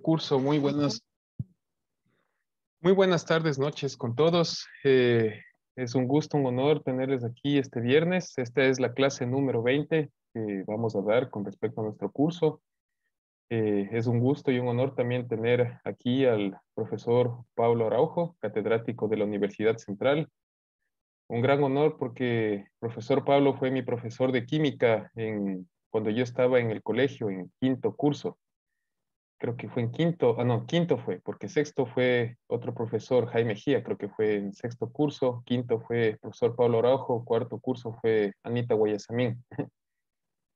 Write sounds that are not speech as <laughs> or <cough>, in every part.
Curso, muy buenas. Muy buenas tardes, noches con todos. Eh, es un gusto, un honor tenerles aquí este viernes. Esta es la clase número 20 que vamos a dar con respecto a nuestro curso. Eh, es un gusto y un honor también tener aquí al profesor Pablo Araujo, catedrático de la Universidad Central. Un gran honor porque profesor Pablo fue mi profesor de química en, cuando yo estaba en el colegio, en quinto curso creo que fue en quinto, ah, no, quinto fue, porque sexto fue otro profesor, Jaime Gía, creo que fue en sexto curso, quinto fue profesor Pablo Araujo, cuarto curso fue Anita Guayasamín. <laughs>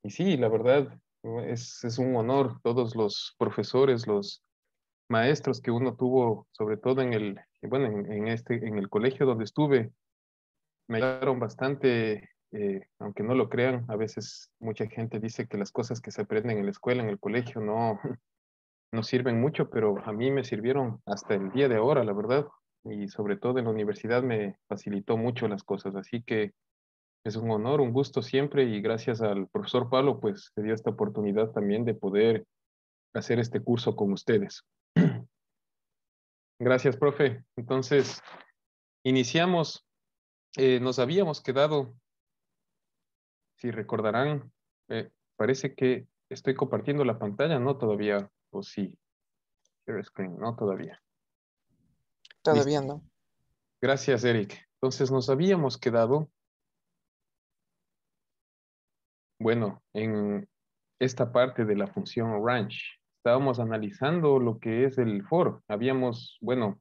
Y sí, la verdad, es, es un honor todos los profesores, los maestros que uno tuvo, sobre todo en el, bueno, en, este, en el colegio donde estuve, me ayudaron bastante eh, aunque no lo crean, a veces mucha gente dice que las cosas que se aprenden en la escuela, en el colegio, no, <laughs> no sirven mucho, pero a mí me sirvieron hasta el día de ahora, la verdad. Y sobre todo en la universidad me facilitó mucho las cosas. Así que es un honor, un gusto siempre y gracias al profesor Pablo, pues se dio esta oportunidad también de poder hacer este curso con ustedes. <clears throat> Gracias, profe. Entonces, iniciamos. Eh, nos habíamos quedado, si recordarán, eh, parece que estoy compartiendo la pantalla, ¿no? Todavía o pues sí? screen, no todavía. Todavía no. Gracias, Eric. Entonces nos habíamos quedado, bueno, en esta parte de la función range. Estábamos analizando lo que es el for. Habíamos, bueno,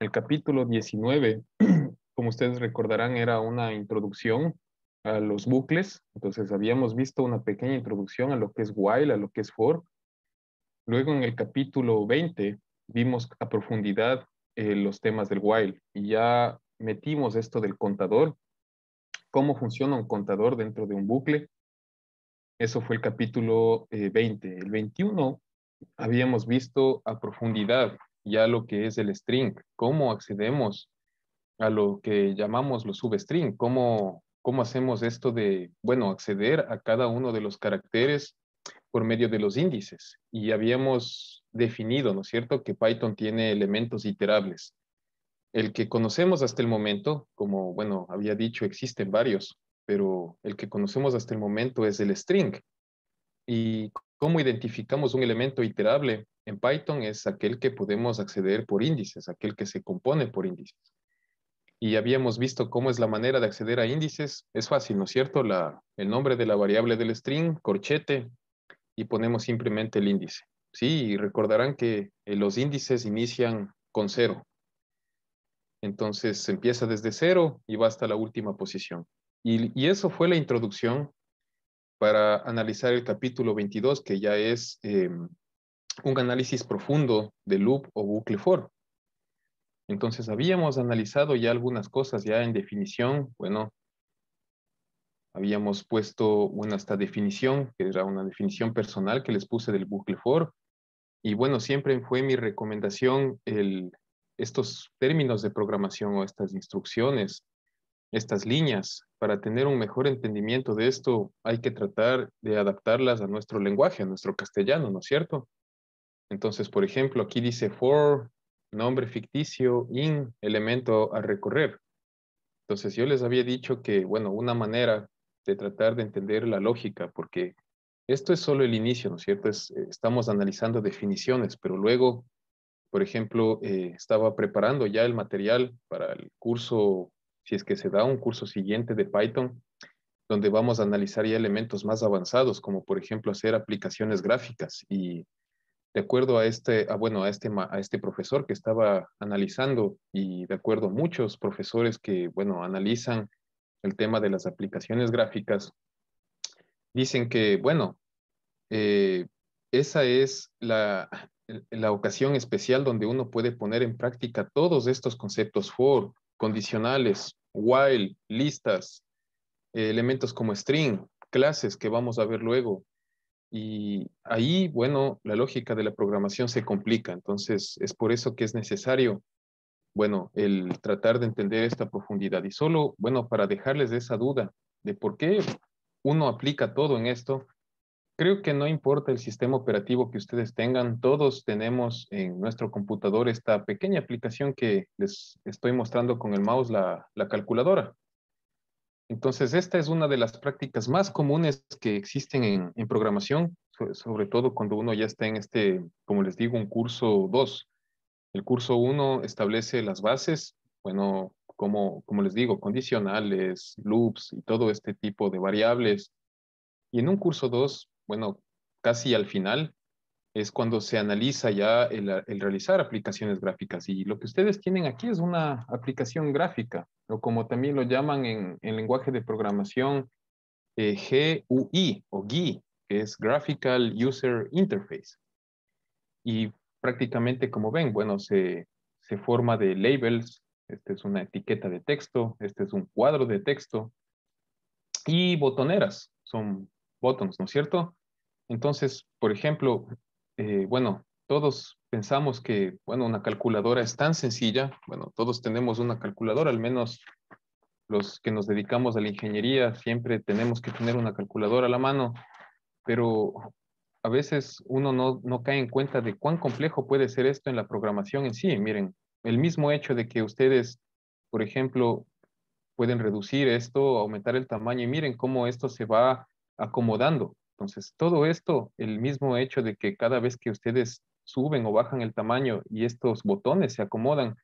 el capítulo 19, <clears throat> como ustedes recordarán, era una introducción a los bucles. Entonces habíamos visto una pequeña introducción a lo que es while, a lo que es for, Luego en el capítulo 20 vimos a profundidad eh, los temas del while y ya metimos esto del contador, cómo funciona un contador dentro de un bucle. Eso fue el capítulo 20. Eh, el 21 habíamos visto a profundidad ya lo que es el string, cómo accedemos a lo que llamamos los substring, cómo, cómo hacemos esto de, bueno, acceder a cada uno de los caracteres por medio de los índices y habíamos definido, ¿no es cierto?, que Python tiene elementos iterables. El que conocemos hasta el momento, como, bueno, había dicho, existen varios, pero el que conocemos hasta el momento es el string. Y cómo identificamos un elemento iterable en Python es aquel que podemos acceder por índices, aquel que se compone por índices. Y habíamos visto cómo es la manera de acceder a índices. Es fácil, ¿no es cierto? La, el nombre de la variable del string, corchete, y ponemos simplemente el índice. Sí, y recordarán que eh, los índices inician con cero. Entonces empieza desde cero y va hasta la última posición. Y, eso fue la introducción para analizar el capítulo 22, que ya es eh, un análisis profundo de loop o bucle for. Entonces habíamos analizado ya algunas cosas ya en definición, bueno, habíamos puesto una definición, que era una definición personal que les puse del bucle for. Y bueno, siempre fue mi recomendación el, estos términos de programación o estas instrucciones, estas líneas, para tener un mejor entendimiento de esto, hay que tratar de adaptarlas a nuestro lenguaje, a nuestro castellano, ¿no es cierto? Entonces, por ejemplo, aquí dice for, nombre ficticio, in, elemento a recorrer. Entonces, yo les había dicho que, bueno, una manera de tratar de entender la lógica, porque esto es solo el inicio, ¿no es cierto? Eh, estamos analizando definiciones, pero luego, por ejemplo, eh, estaba preparando ya el material para el curso, si es que se da un curso siguiente de Python, donde vamos a analizar ya elementos más avanzados, como por ejemplo hacer aplicaciones gráficas. Y de acuerdo a este, bueno, a este, a este profesor que estaba analizando y de acuerdo a muchos profesores que, bueno, analizan el tema de las aplicaciones gráficas, dicen que, bueno, eh, esa es la, la ocasión especial donde uno puede poner en práctica todos estos conceptos for, condicionales, while, listas, elementos como string, clases que vamos a ver luego. Y ahí, bueno, la lógica de la programación se complica. Entonces, es por eso que es necesario bueno, el tratar de entender esta profundidad. Y solo, bueno, para dejarles esa duda de por qué uno aplica todo en esto, creo que no importa el sistema operativo que ustedes tengan, todos tenemos en nuestro computador esta pequeña aplicación que les estoy mostrando con el mouse, la, calculadora. Entonces, esta es una de las prácticas más comunes que existen en, en programación, sobre todo cuando uno ya está en este, como les digo, un curso 2 el curso 1 establece las bases, bueno, como, como les digo, condicionales, loops y todo este tipo de variables. Y en un curso 2, bueno, casi al final, es cuando se analiza ya el, realizar aplicaciones gráficas. Y lo que ustedes tienen aquí es una aplicación gráfica, o como también lo llaman en, en lenguaje de programación eh, GUI o GUI, que es Graphical User Interface. Y prácticamente como ven, bueno, se, forma de labels, esta es una etiqueta de texto, este es un cuadro de texto y botoneras, son buttons, ¿no es cierto? Entonces, por ejemplo, eh, bueno, todos pensamos que, bueno, una calculadora es tan sencilla, bueno, todos tenemos una calculadora, al menos los que nos dedicamos a la ingeniería siempre tenemos que tener una calculadora a la mano, pero a veces uno no, cae en cuenta de cuán complejo puede ser esto en la programación en sí. Miren, el mismo hecho de que ustedes, por ejemplo, pueden reducir esto, aumentar el tamaño y miren cómo esto se va acomodando. Entonces, todo esto, el mismo hecho de que cada vez que ustedes suben o bajan el tamaño y estos botones se acomodan,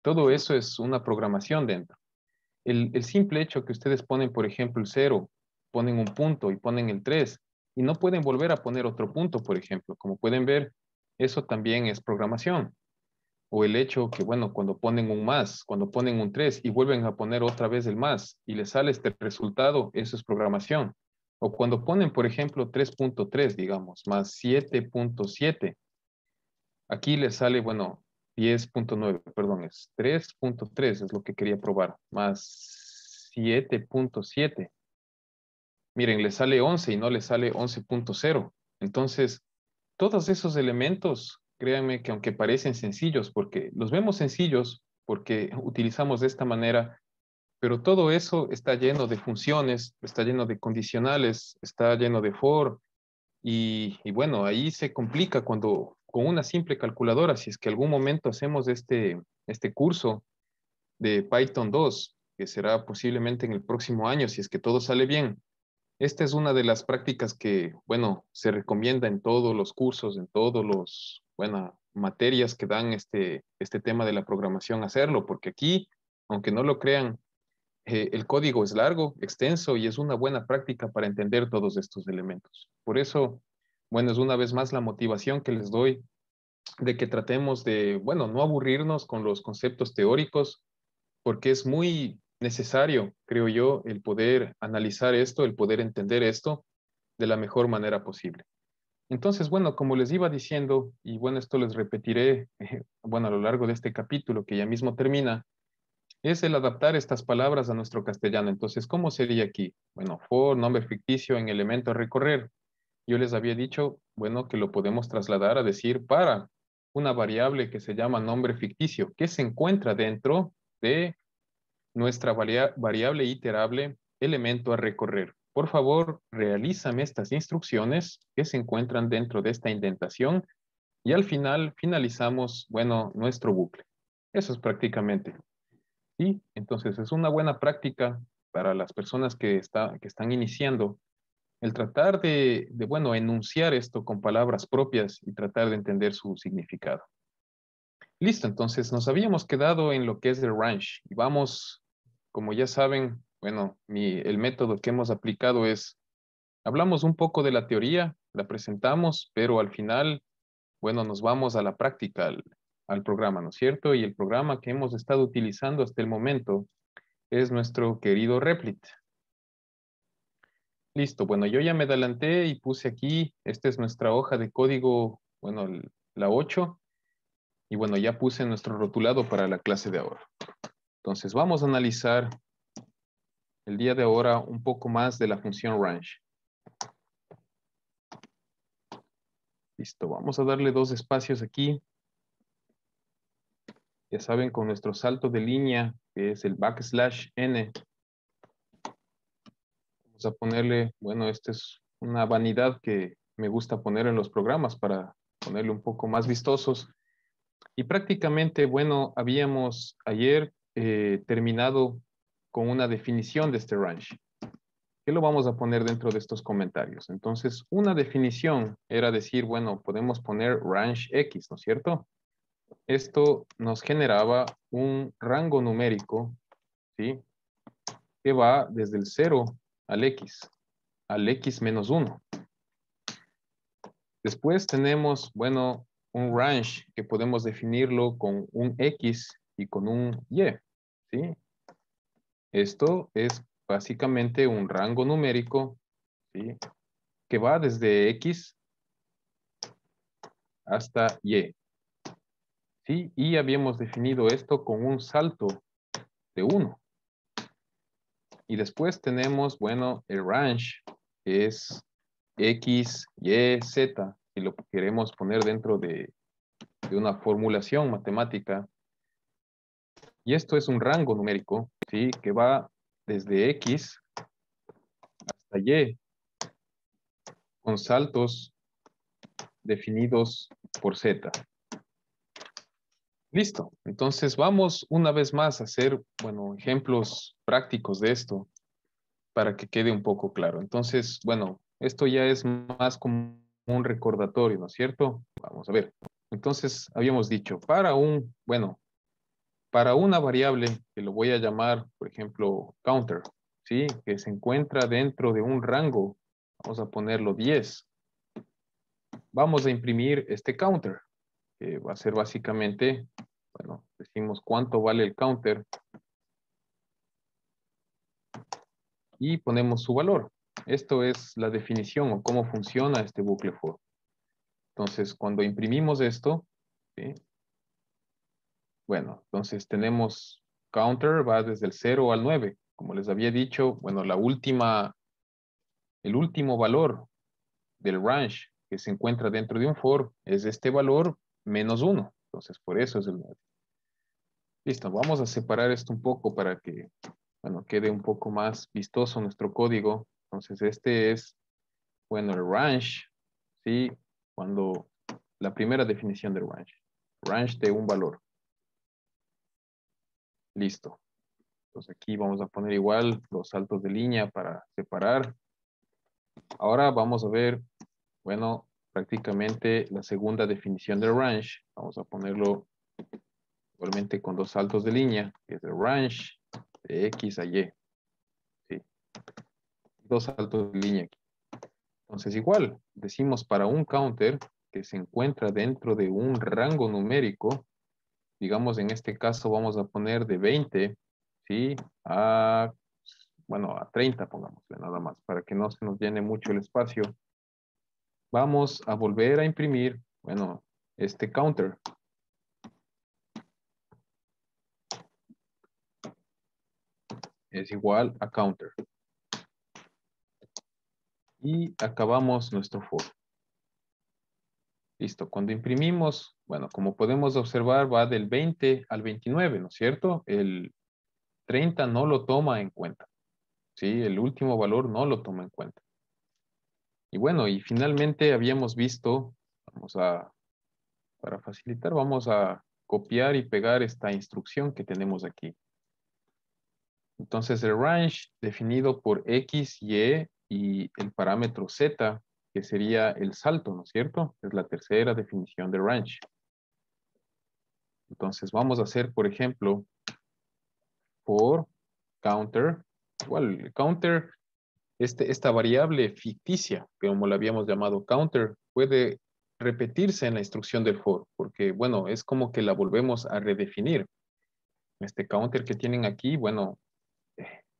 todo eso es una programación dentro. El, simple hecho que ustedes ponen, por ejemplo, el cero, ponen un punto y ponen el 3, y no pueden volver a poner otro punto, por ejemplo. Como pueden ver, eso también es programación. O el hecho que, bueno, cuando ponen un más, cuando ponen un 3 y vuelven a poner otra vez el más y les sale este resultado, eso es programación. O cuando ponen, por ejemplo, 3.3, digamos, más 7.7, aquí les sale, bueno, 10.9, perdón, es 3.3, es lo que quería probar, más 7.7 miren, le sale 11 y no le sale 11.0. Entonces, todos esos elementos, créanme que aunque parecen sencillos, porque los vemos sencillos, porque <laughs> utilizamos de esta manera, pero todo eso está lleno de funciones, está lleno de condicionales, está lleno de for, y, y bueno, ahí se complica cuando con una simple calculadora, si es que algún momento hacemos este, este curso de Python 2, que será posiblemente en el próximo año, si es que todo sale bien, esta es una de las prácticas que, bueno, se recomienda en todos los cursos, en todos los, bueno, materias que dan este, este tema de la programación hacerlo, porque aquí, aunque no lo crean, eh, el código es largo, extenso y es una buena práctica para entender todos estos elementos. Por eso, bueno, es una vez más la motivación que les doy de que tratemos de, bueno, no aburrirnos con los conceptos teóricos, porque es muy, necesario, creo yo, el poder analizar esto, el poder entender esto de la mejor manera posible. Entonces, bueno, como les iba diciendo, y bueno, esto les repetiré, <laughs> bueno, a lo largo de este capítulo que ya mismo termina, es el adaptar estas palabras a nuestro castellano. Entonces, ¿cómo sería aquí? Bueno, for, nombre ficticio en elemento recorrer. Yo les había dicho, bueno, que lo podemos trasladar a decir para una variable que se llama nombre ficticio, que se encuentra dentro de nuestra variable iterable elemento a recorrer. Por favor, realízame estas instrucciones que se encuentran dentro de esta indentación y al final finalizamos, bueno, nuestro bucle. Eso es prácticamente. Y entonces es una buena práctica para las personas que, que están iniciando el tratar de, bueno, enunciar esto con palabras propias y tratar de entender su significado. Listo, entonces nos habíamos quedado en lo que es el range y vamos como ya saben, bueno, el método que hemos aplicado es, hablamos un poco de la teoría, la presentamos, pero al final, bueno, nos vamos a la práctica, al, programa, ¿no es cierto? Y el programa que hemos estado utilizando hasta el momento es nuestro querido Replit. Listo, bueno, yo ya me adelanté y puse aquí, esta es nuestra hoja de código, bueno, la 8. Y bueno, ya puse nuestro rotulado para la clase de ahora. Entonces vamos a analizar el día de ahora un poco más de la función range. Listo, vamos a darle dos espacios aquí. Ya saben, con nuestro salto de línea, que es el backslash n. Vamos a ponerle, bueno, esta es una vanidad que me gusta poner en los programas para ponerle un poco más vistosos. Y prácticamente, bueno, habíamos ayer eh, terminado con una definición de este range, ¿Qué lo vamos a poner dentro de estos comentarios. Entonces, una definición era decir, bueno, podemos poner range X, ¿no es cierto? Esto nos generaba un rango numérico, ¿sí? Que va desde el 0 al X, al X menos 1. Después tenemos, bueno, un range que podemos definirlo con un X y con un Y, ¿sí? Esto es básicamente un rango numérico, ¿sí? Que va desde X hasta Y, ¿sí? Y habíamos definido esto con un salto de 1. Y después tenemos, bueno, el range, es X, Y, Z, y lo queremos poner dentro de, de una formulación matemática, y esto es un rango numérico, ¿sí? Que va desde X hasta Y, con saltos definidos por Z. Listo. Entonces vamos una vez más a hacer, bueno, ejemplos prácticos de esto para que quede un poco claro. Entonces, bueno, esto ya es más como un recordatorio, ¿no es cierto? Vamos a ver. Entonces, habíamos dicho, para un, bueno, para una variable que lo voy a llamar, por ejemplo, counter, ¿sí? que se encuentra dentro de un rango, vamos a ponerlo 10, vamos a imprimir este counter, que va a ser básicamente, bueno, decimos cuánto vale el counter y ponemos su valor. Esto es la definición o cómo funciona este bucle for. Entonces, cuando imprimimos esto, ¿sí? Bueno, entonces tenemos counter, va desde el 0 al 9. Como les había dicho, bueno, la última, el último valor del range que se encuentra dentro de un for es este valor menos 1. Entonces, por eso es el 9. Listo, vamos a separar esto un poco para que, bueno, quede un poco más vistoso nuestro código. Entonces, este es, bueno, el range, ¿sí? Cuando, la primera definición del range. Range de un valor. Listo. Entonces aquí vamos a poner igual los saltos de línea para separar. Ahora vamos a ver, bueno, prácticamente la segunda definición del range. Vamos a ponerlo igualmente con dos saltos de línea, que es el range de X a Y. Dos saltos de línea aquí. Entonces igual, decimos para un counter que se encuentra dentro de un rango numérico digamos en este caso vamos a poner de 20, ¿sí? A, bueno, a 30 pongámosle nada más, para que no se nos llene mucho el espacio. Vamos a volver a imprimir, bueno, este counter. Es igual a counter. Y acabamos nuestro for. Listo, cuando imprimimos, bueno, como podemos observar, va del 20 al 29, ¿no es cierto? El 30 no lo toma en cuenta, ¿sí? El último valor no lo toma en cuenta. Y bueno, y finalmente habíamos visto, vamos a, para facilitar, vamos a copiar y pegar esta instrucción que tenemos aquí. Entonces el range definido por X, Y y el parámetro Z que sería el salto, ¿no es cierto? Es la tercera definición de range. Entonces vamos a hacer, por ejemplo, for counter, igual counter, este, esta variable ficticia, que como la habíamos llamado counter, puede repetirse en la instrucción del for, porque bueno, es como que la volvemos a redefinir. Este counter que tienen aquí, bueno,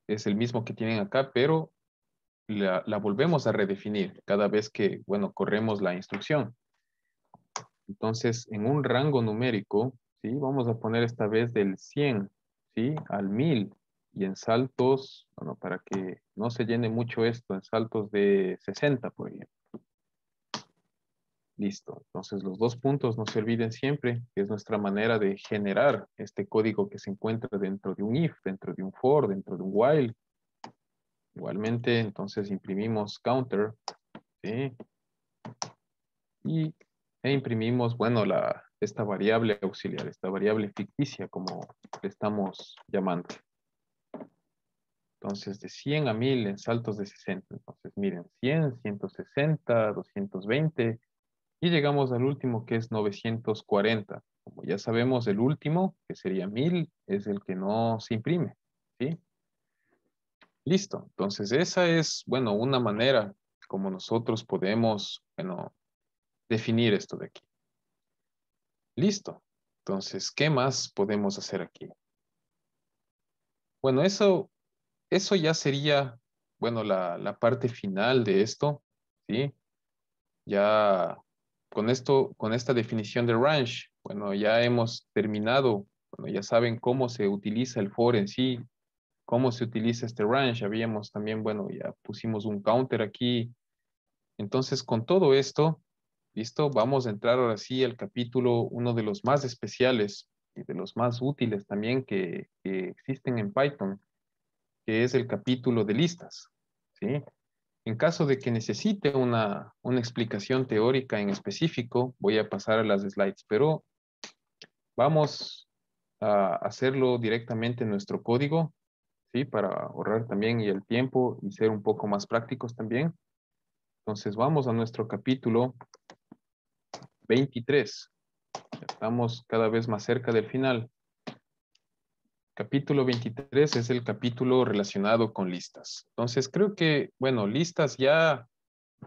es el mismo que tienen acá, pero la, volvemos a redefinir cada vez que, bueno, corremos la instrucción. Entonces, en un rango numérico, ¿sí? Vamos a poner esta vez del 100, ¿sí? Al 1000 y en saltos, bueno, para que no se llene mucho esto, en saltos de 60, por ejemplo. Listo. Entonces, los dos puntos no se olviden siempre, que es nuestra manera de generar este código que se encuentra dentro de un if, dentro de un for, dentro de un while, Igualmente, entonces imprimimos counter, ¿sí? Y e imprimimos, bueno, esta variable auxiliar, esta variable ficticia, como le estamos llamando. Entonces, de 100 a 1000 en saltos de 60. Entonces, miren, 100, 160, 220, y llegamos al último que es 940. Como ya sabemos, el último, que sería 1000, es el que no se imprime, ¿sí? Listo. Entonces, esa es, bueno, una manera como nosotros podemos, bueno, definir esto de aquí. Listo. Entonces, ¿qué más podemos hacer aquí? Bueno, eso, eso ya sería, bueno, la, parte final de esto, ¿sí? Ya con esto, con esta definición de range, bueno, ya hemos terminado, bueno, ya saben cómo se utiliza el for en sí, cómo se utiliza este range. Habíamos también, bueno, ya pusimos un counter aquí. Entonces, con todo esto, listo, vamos a entrar ahora sí al capítulo, uno de los más especiales y de los más útiles también que, existen en Python, que es el capítulo de listas. ¿sí? En caso de que necesite una, una explicación teórica en específico, voy a pasar a las slides, pero vamos a hacerlo directamente en nuestro código para ahorrar también y el tiempo y ser un poco más prácticos también. Entonces vamos a nuestro capítulo 23. Estamos cada vez más cerca del final. Capítulo 23 es el capítulo relacionado con listas. Entonces creo que, bueno, listas ya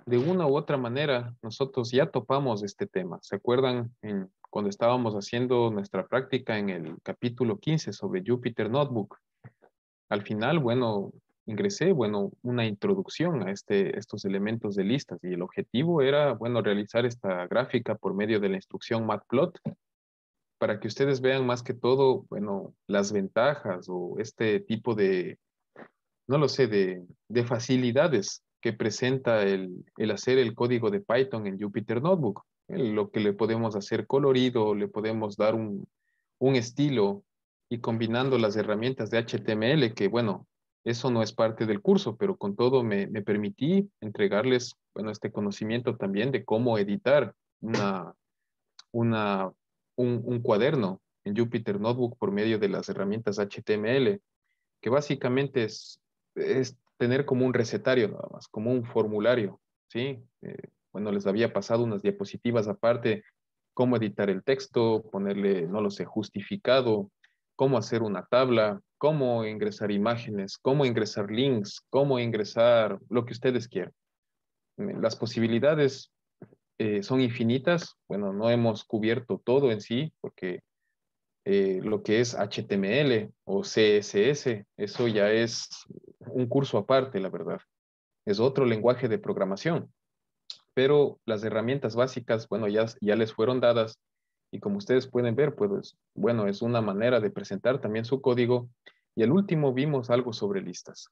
de una u otra manera nosotros ya topamos este tema. ¿Se acuerdan cuando estábamos haciendo nuestra práctica en el capítulo 15 sobre Jupyter Notebook? Al final, bueno, ingresé, bueno, una introducción a este, estos elementos de listas y el objetivo era, bueno, realizar esta gráfica por medio de la instrucción matplot para que ustedes vean más que todo, bueno, las ventajas o este tipo de, no lo sé, de, facilidades que presenta el, hacer el código de Python en Jupyter Notebook. Lo que le podemos hacer colorido, le podemos dar un, un estilo y combinando las herramientas de HTML, que bueno, eso no es parte del curso, pero con todo me, permití entregarles, bueno, este conocimiento también de cómo editar una, una, un, cuaderno en Jupyter Notebook por medio de las herramientas HTML, que básicamente es, es tener como un recetario nada más, como un formulario, ¿sí? Eh, bueno, les había pasado unas diapositivas aparte, cómo editar el texto, ponerle, no lo sé, justificado, cómo hacer una tabla, cómo ingresar imágenes, cómo ingresar links, cómo ingresar lo que ustedes quieran. Las posibilidades eh, son infinitas. Bueno, no hemos cubierto todo en sí, porque eh, lo que es HTML o CSS, eso ya es un curso aparte, la verdad. Es otro lenguaje de programación. Pero las herramientas básicas, bueno, ya, ya les fueron dadas y como ustedes pueden ver, pues bueno, es una manera de presentar también su código. Y al último vimos algo sobre listas.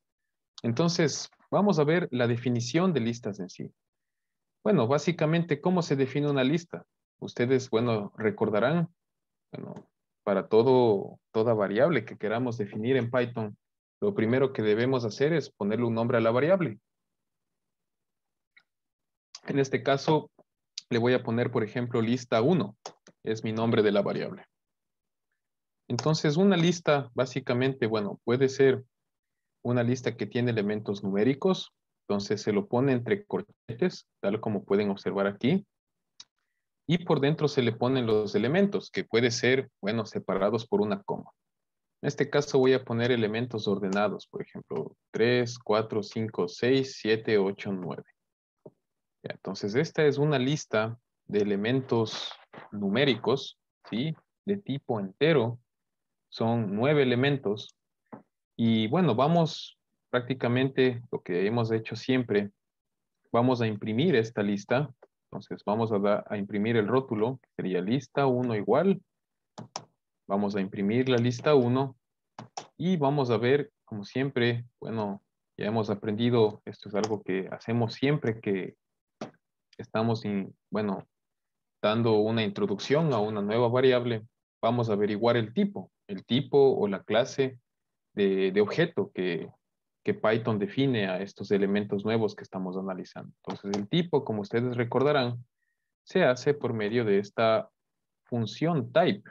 Entonces, vamos a ver la definición de listas en sí. Bueno, básicamente, ¿cómo se define una lista? Ustedes, bueno, recordarán, bueno, para todo, toda variable que queramos definir en Python, lo primero que debemos hacer es ponerle un nombre a la variable. En este caso, le voy a poner, por ejemplo, lista 1 es mi nombre de la variable. Entonces, una lista básicamente, bueno, puede ser una lista que tiene elementos numéricos, entonces se lo pone entre corchetes, tal como pueden observar aquí, y por dentro se le ponen los elementos, que puede ser, bueno, separados por una coma. En este caso voy a poner elementos ordenados, por ejemplo, 3, 4, 5, 6, 7, 8, 9. Entonces, esta es una lista de elementos numéricos, ¿sí? De tipo entero. Son nueve elementos. Y bueno, vamos prácticamente lo que hemos hecho siempre. Vamos a imprimir esta lista. Entonces vamos a, a imprimir el rótulo. Sería lista 1 igual. Vamos a imprimir la lista 1. Y vamos a ver, como siempre, bueno, ya hemos aprendido, esto es algo que hacemos siempre que estamos, en, bueno, dando una introducción a una nueva variable, vamos a averiguar el tipo, el tipo o la clase de, objeto que, Python define a estos elementos nuevos que estamos analizando. Entonces, el tipo, como ustedes recordarán, se hace por medio de esta función type.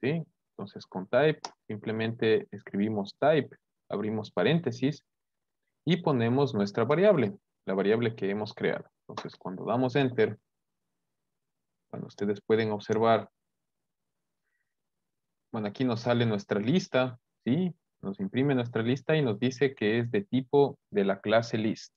Entonces, con type, simplemente escribimos type, abrimos paréntesis y ponemos nuestra variable, la variable que hemos creado. Entonces, cuando damos enter, bueno, ustedes pueden observar. Bueno, aquí nos sale nuestra lista, ¿sí? Nos imprime nuestra lista y nos dice que es de tipo de la clase list.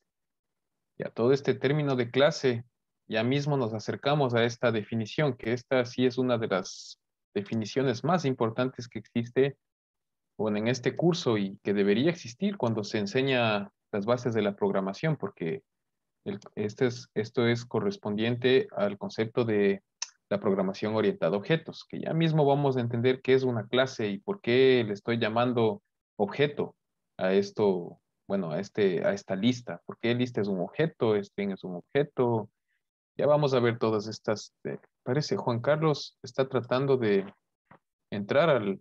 Ya todo este término de clase, ya mismo nos acercamos a esta definición, que esta sí es una de las definiciones más importantes que existe bueno, en este curso y que debería existir cuando se enseña las bases de la programación, porque este es, esto es correspondiente al concepto de la programación orientada a objetos, que ya mismo vamos a entender qué es una clase y por qué le estoy llamando objeto a esto, bueno, a, este, a esta lista. porque lista es un objeto? String es un objeto. Ya vamos a ver todas estas. Eh, parece, Juan Carlos está tratando de entrar al,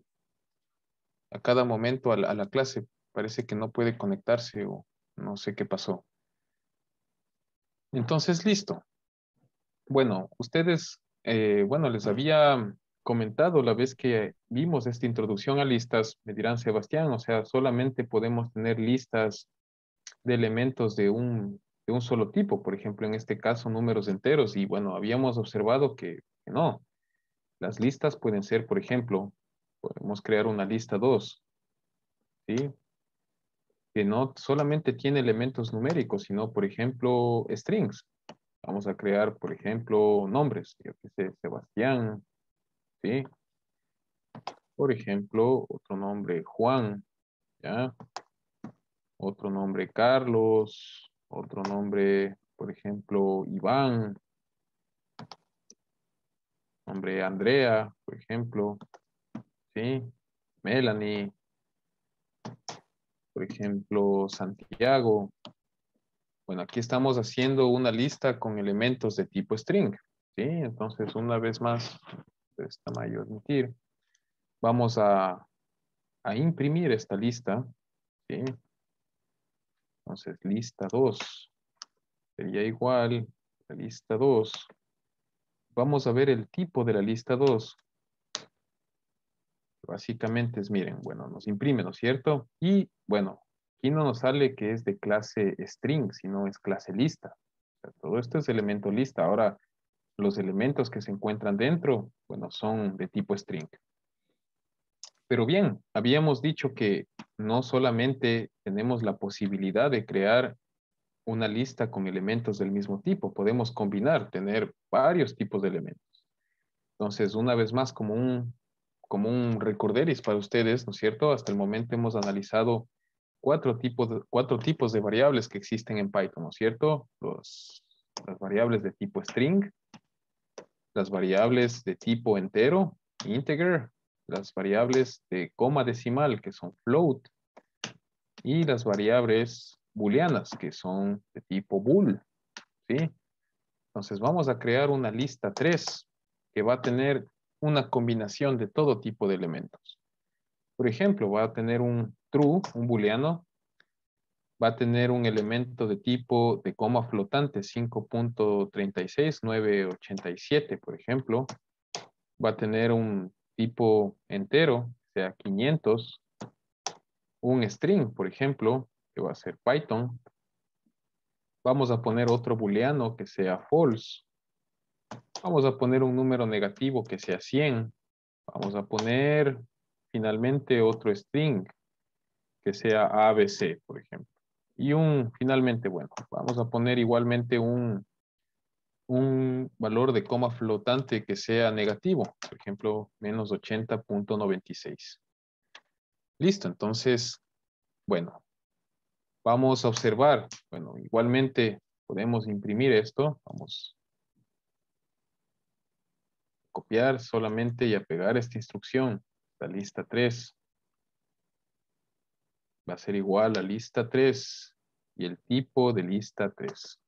a cada momento a la clase. Parece que no puede conectarse o no sé qué pasó. Entonces, listo. Bueno, ustedes, eh, bueno, les había comentado la vez que vimos esta introducción a listas, me dirán, Sebastián, o sea, solamente podemos tener listas de elementos de un, solo tipo, por ejemplo, en este caso, números enteros, y bueno, habíamos observado que, no. Las listas pueden ser, por ejemplo, podemos crear una lista 2, ¿sí? que no solamente tiene elementos numéricos, sino, por ejemplo, strings. Vamos a crear, por ejemplo, nombres. Yo que Sebastián, ¿sí? Por ejemplo, otro nombre, Juan, ¿ya? Otro nombre, Carlos. Otro nombre, por ejemplo, Iván. Nombre, Andrea, por ejemplo, ¿sí? Melanie, por ejemplo, Santiago. Bueno, aquí estamos haciendo una lista con elementos de tipo string. ¿sí? Entonces, una vez más, pues, está mayor admitir. Vamos a, imprimir esta lista. Entonces, lista 2 sería igual a lista 2. Vamos a ver el tipo de la lista 2 básicamente es, miren, bueno, nos imprime, ¿no es cierto? Y bueno, aquí no nos sale que es de clase string, sino es clase lista. todo esto es elemento lista. Ahora, los elementos que se encuentran dentro, bueno, son de tipo string. Pero bien, habíamos dicho que no solamente tenemos la posibilidad de crear una lista con elementos del mismo tipo, podemos combinar, tener varios tipos de elementos. Entonces, una vez más, como un como un recorderis para ustedes, ¿no es cierto? Hasta el momento hemos analizado cuatro tipos de, cuatro tipos de variables que existen en Python, ¿no es cierto? Los, las variables de tipo string, las variables de tipo entero, integer, las variables de coma decimal, que son float, y las variables booleanas, que son de tipo bool, ¿sí? Entonces vamos a crear una lista 3 que va a tener una combinación de todo tipo de elementos. Por ejemplo, va a tener un true, un booleano, va a tener un elemento de tipo de coma flotante 5.36987, por ejemplo. Va a tener un tipo entero, sea 500. Un string, por ejemplo, que va a ser Python. Vamos a poner otro booleano que sea false. Vamos a poner un número negativo que sea 100. Vamos a poner finalmente otro string que sea ABC, por ejemplo. Y un, finalmente, bueno, vamos a poner igualmente un, un valor de coma flotante que sea negativo, por ejemplo, menos 80.96. Listo, entonces, bueno, vamos a observar, bueno, igualmente podemos imprimir esto, vamos copiar solamente y apegar esta instrucción, la lista 3. Va a ser igual a lista 3 y el tipo de lista 3.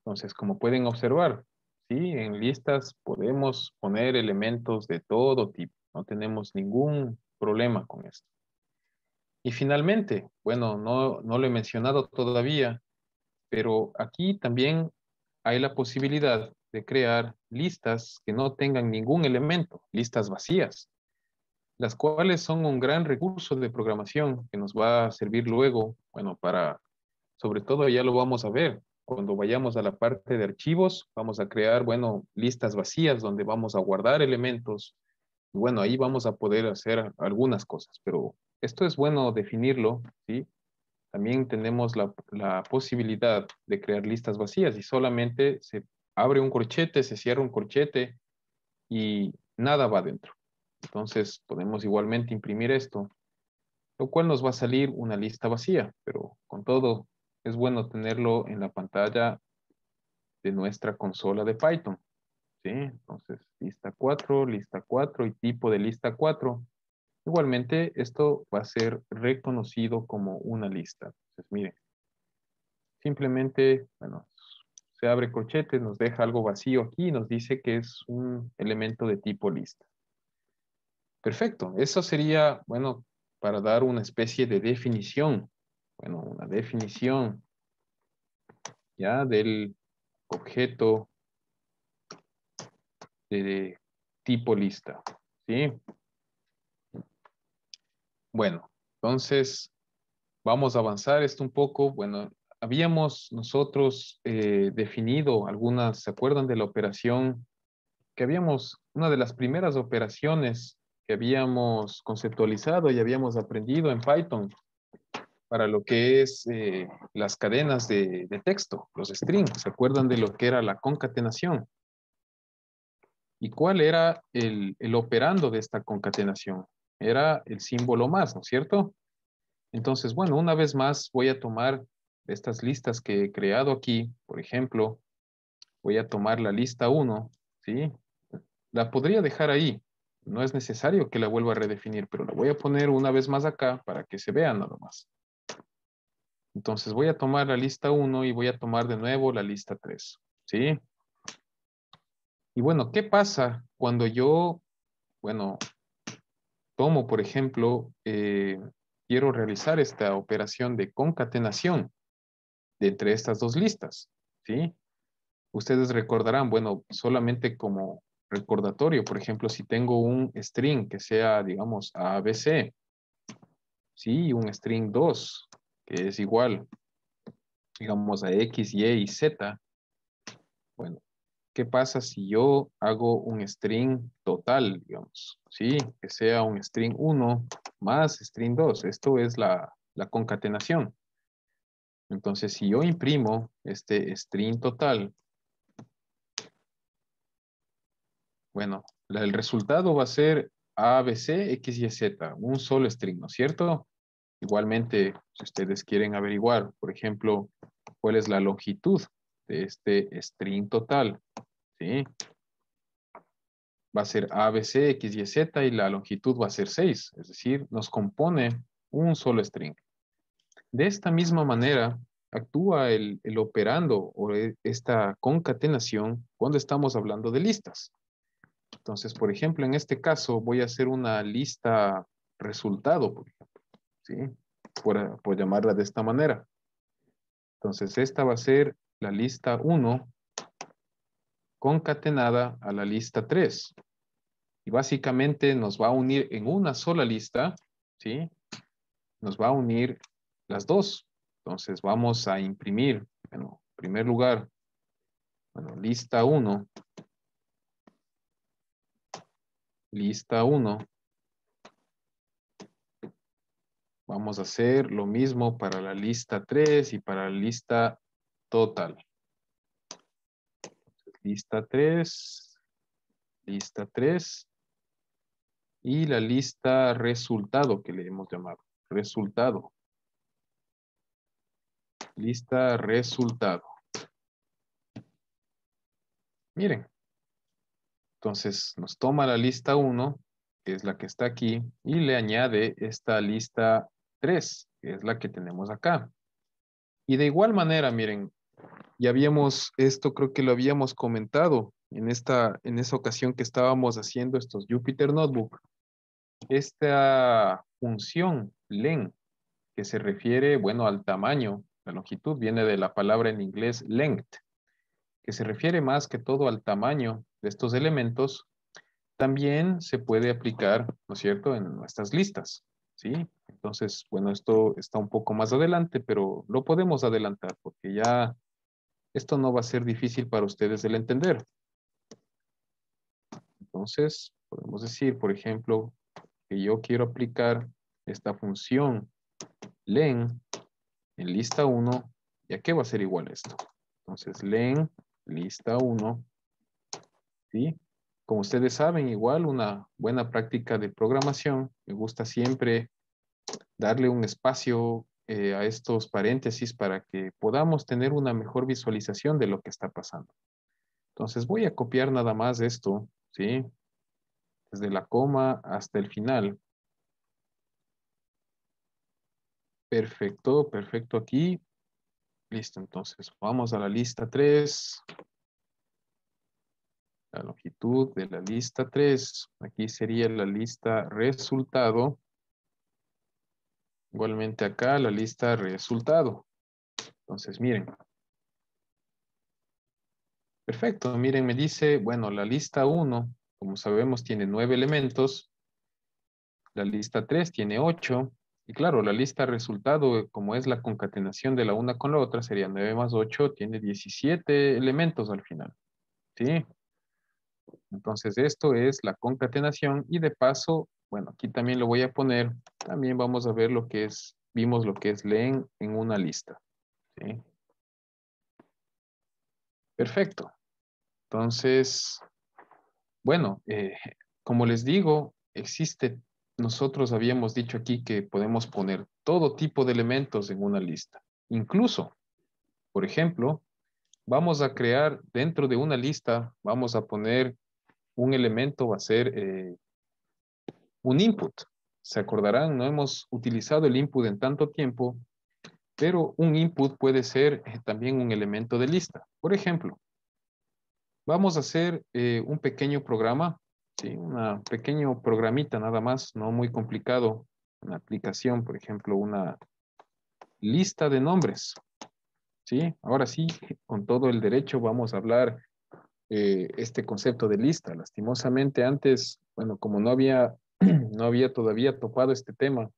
Entonces, como pueden observar, ¿sí? en listas podemos poner elementos de todo tipo. No tenemos ningún problema con esto. Y finalmente, bueno, no, no lo he mencionado todavía, pero aquí también hay la posibilidad de crear listas que no tengan ningún elemento, listas vacías, las cuales son un gran recurso de programación que nos va a servir luego, bueno, para, sobre todo ya lo vamos a ver, cuando vayamos a la parte de archivos, vamos a crear, bueno, listas vacías donde vamos a guardar elementos. Y bueno, ahí vamos a poder hacer algunas cosas, pero esto es bueno definirlo, ¿sí? también tenemos la, posibilidad de crear listas vacías y solamente se abre un corchete, se cierra un corchete y nada va dentro Entonces podemos igualmente imprimir esto, lo cual nos va a salir una lista vacía, pero con todo es bueno tenerlo en la pantalla de nuestra consola de Python. ¿sí? Entonces lista 4, lista 4 y tipo de lista 4. Igualmente, esto va a ser reconocido como una lista. Entonces, miren, simplemente, bueno, se abre corchete, nos deja algo vacío aquí y nos dice que es un elemento de tipo lista. Perfecto. Eso sería, bueno, para dar una especie de definición. Bueno, una definición ya del objeto de tipo lista. ¿Sí? Bueno, entonces vamos a avanzar esto un poco. Bueno, habíamos nosotros eh, definido algunas, ¿se acuerdan de la operación que habíamos, una de las primeras operaciones que habíamos conceptualizado y habíamos aprendido en Python para lo que es eh, las cadenas de, texto, los strings. ¿Se acuerdan de lo que era la concatenación? ¿Y cuál era el operando de esta concatenación? era el símbolo más, ¿no es cierto? Entonces, bueno, una vez más voy a tomar estas listas que he creado aquí, por ejemplo, voy a tomar la lista 1, ¿sí? La podría dejar ahí, no es necesario que la vuelva a redefinir, pero la voy a poner una vez más acá para que se vea nada más. Entonces voy a tomar la lista 1 y voy a tomar de nuevo la lista 3, ¿sí? Y bueno, ¿qué pasa cuando yo, bueno, Tomo, por ejemplo, eh, quiero realizar esta operación de concatenación de entre estas dos listas, ¿sí? Ustedes recordarán, bueno, solamente como recordatorio, por ejemplo, si tengo un string que sea, digamos, ABC, ¿sí? Un string 2, que es igual, digamos, a X, Y y Z, bueno, ¿qué pasa si yo hago un string total, digamos? Sí, que sea un string 1 más string 2. Esto es la, la concatenación. Entonces, si yo imprimo este string total, bueno, el resultado va a ser ABC, X, Y, Z, un solo string, ¿no es cierto? Igualmente, si ustedes quieren averiguar, por ejemplo, cuál es la longitud de este string total. ¿sí? Va a ser A, B, C, X, Y, Z y la longitud va a ser 6. Es decir, nos compone un solo string. De esta misma manera, actúa el, operando o e, esta concatenación cuando estamos hablando de listas. Entonces, por ejemplo, en este caso voy a hacer una lista resultado, por ¿sí? Por, por, llamarla de esta manera. Entonces, esta va a ser la lista 1 concatenada a la lista 3. Y básicamente nos va a unir en una sola lista, ¿sí? Nos va a unir las dos. Entonces vamos a imprimir, bueno, en primer lugar, bueno, lista 1. Lista 1. Vamos a hacer lo mismo para la lista 3 y para la lista total. Lista 3, lista 3 y la lista resultado que le hemos llamado. Resultado. Lista resultado. Miren. Entonces nos toma la lista 1, que es la que está aquí, y le añade esta lista 3, que es la que tenemos acá. Y de igual manera, miren, y habíamos, esto creo que lo habíamos comentado en esta, en esa ocasión que estábamos haciendo estos Jupyter Notebook. Esta función len, que se refiere, bueno, al tamaño, la longitud viene de la palabra en inglés length, que se refiere más que todo al tamaño de estos elementos, también se puede aplicar, ¿no es cierto?, en nuestras listas, ¿sí? Entonces, bueno, esto está un poco más adelante, pero lo podemos adelantar porque ya esto no va a ser difícil para ustedes el entender. Entonces, podemos decir, por ejemplo, que yo quiero aplicar esta función len en lista 1, ¿y a qué va a ser igual esto? Entonces, len lista 1, ¿sí? Como ustedes saben, igual una buena práctica de programación, me gusta siempre darle un espacio eh, a estos paréntesis para que podamos tener una mejor visualización de lo que está pasando. Entonces voy a copiar nada más esto, ¿sí? Desde la coma hasta el final. Perfecto, perfecto aquí. Listo, entonces vamos a la lista 3. La longitud de la lista 3. Aquí sería la lista resultado. Igualmente acá la lista resultado. Entonces, miren. Perfecto, miren, me dice, bueno, la lista 1, como sabemos, tiene 9 elementos. La lista 3 tiene 8. Y claro, la lista resultado, como es la concatenación de la una con la otra, sería 9 más 8, tiene 17 elementos al final. ¿Sí? Entonces, esto es la concatenación y de paso bueno, aquí también lo voy a poner. También vamos a ver lo que es, vimos lo que es leen en una lista. Perfecto. Entonces, bueno, eh, como les digo, existe, nosotros habíamos dicho aquí que podemos poner todo tipo de elementos en una lista. Incluso, por ejemplo, vamos a crear dentro de una lista, vamos a poner un elemento, va a ser eh, un input. Se acordarán, no hemos utilizado el input en tanto tiempo, pero un input puede ser eh, también un elemento de lista. Por ejemplo, vamos a hacer eh, un pequeño programa, ¿sí? un pequeño programita nada más, no muy complicado, una aplicación, por ejemplo, una lista de nombres. ¿sí? Ahora sí, con todo el derecho vamos a hablar eh, este concepto de lista. Lastimosamente antes, bueno, como no había <clears throat> no había todavía topado este tema.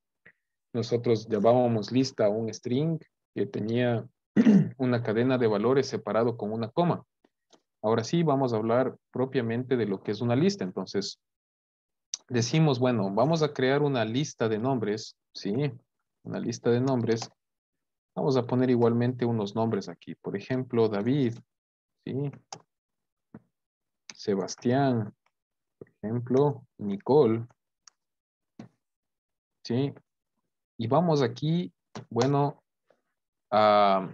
Nosotros llamábamos lista un string que tenía <clears throat> una cadena de valores separado con una coma. Ahora sí, vamos a hablar propiamente de lo que es una lista. Entonces, decimos, bueno, vamos a crear una lista de nombres, ¿sí? Una lista de nombres. Vamos a poner igualmente unos nombres aquí. Por ejemplo, David, ¿sí? Sebastián, por ejemplo, Nicole, ¿sí? Y vamos aquí, bueno, a,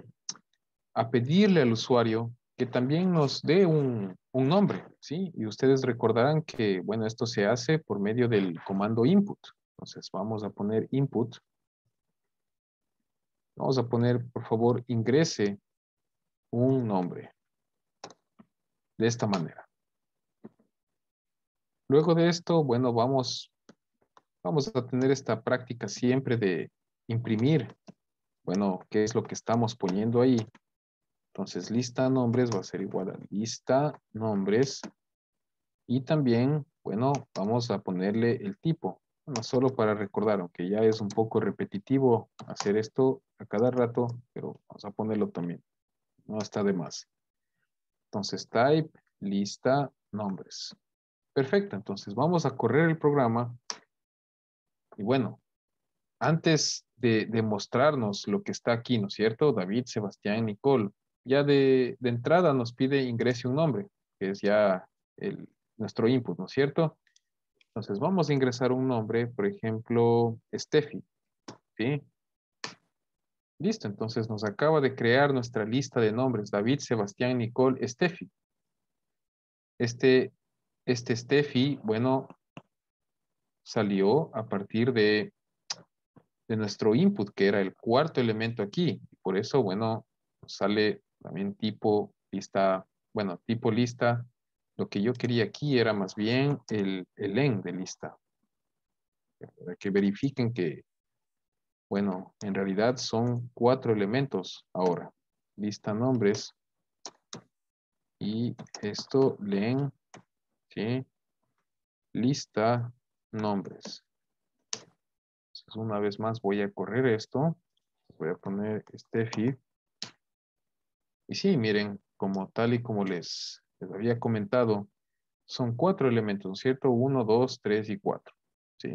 pedirle al usuario que también nos dé un, nombre, ¿sí? Y ustedes recordarán que, bueno, esto se hace por medio del comando input. Entonces, vamos a poner input. Vamos a poner, por favor, ingrese un nombre. De esta manera. Luego de esto, bueno, vamos vamos a tener esta práctica siempre de imprimir, bueno, qué es lo que estamos poniendo ahí. Entonces, lista nombres va a ser igual a lista nombres. Y también, bueno, vamos a ponerle el tipo. solo para recordar, aunque ya es un poco repetitivo hacer esto a cada rato, pero vamos a ponerlo también. No está de más. Entonces, type, lista, nombres. Perfecto, entonces vamos a correr el programa y bueno, antes de, mostrarnos lo que está aquí, ¿no es cierto? David, Sebastián, Nicole, ya de, entrada nos pide ingrese un nombre, que es ya el, nuestro input, ¿no es cierto? Entonces vamos a ingresar un nombre, por ejemplo, Steffi, ¿sí? Listo, entonces nos acaba de crear nuestra lista de nombres, David, Sebastián, Nicole, Steffi. Este, este Steffi, bueno, salió a partir de, de nuestro input, que era el cuarto elemento aquí. por eso, bueno, sale también tipo lista, bueno, tipo lista. Lo que yo quería aquí era más bien el, el de lista. Para que verifiquen que, bueno, en realidad son cuatro elementos ahora. Lista nombres. Y esto len ¿sí? Lista nombres. Entonces, una vez más voy a correr esto. Voy a poner Steffi. Y sí, miren, como tal y como les, había comentado, son cuatro elementos, ¿cierto? Uno, dos, tres y cuatro. ¿Sí?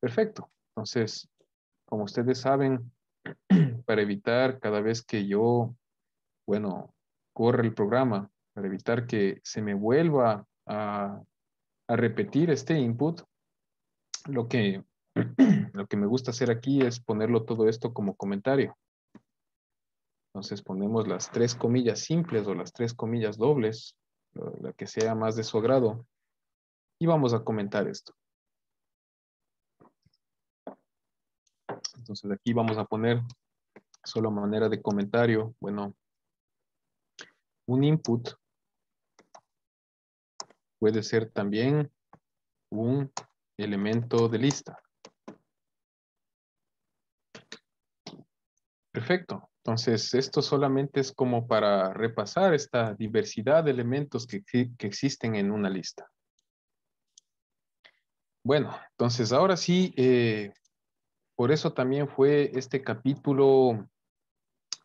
Perfecto. Entonces, como ustedes saben, <clears throat> para evitar cada vez que yo, bueno, corre el programa, para evitar que se me vuelva a a repetir este input, lo que, <clears throat> lo que me gusta hacer aquí es ponerlo todo esto como comentario. Entonces ponemos las tres comillas simples o las tres comillas dobles, la que sea más de su agrado. Y vamos a comentar esto. Entonces aquí vamos a poner solo manera de comentario, bueno, un input puede ser también un elemento de lista. Perfecto. Entonces, esto solamente es como para repasar esta diversidad de elementos que, existen en una lista. Bueno, entonces ahora sí, eh, por eso también fue este capítulo,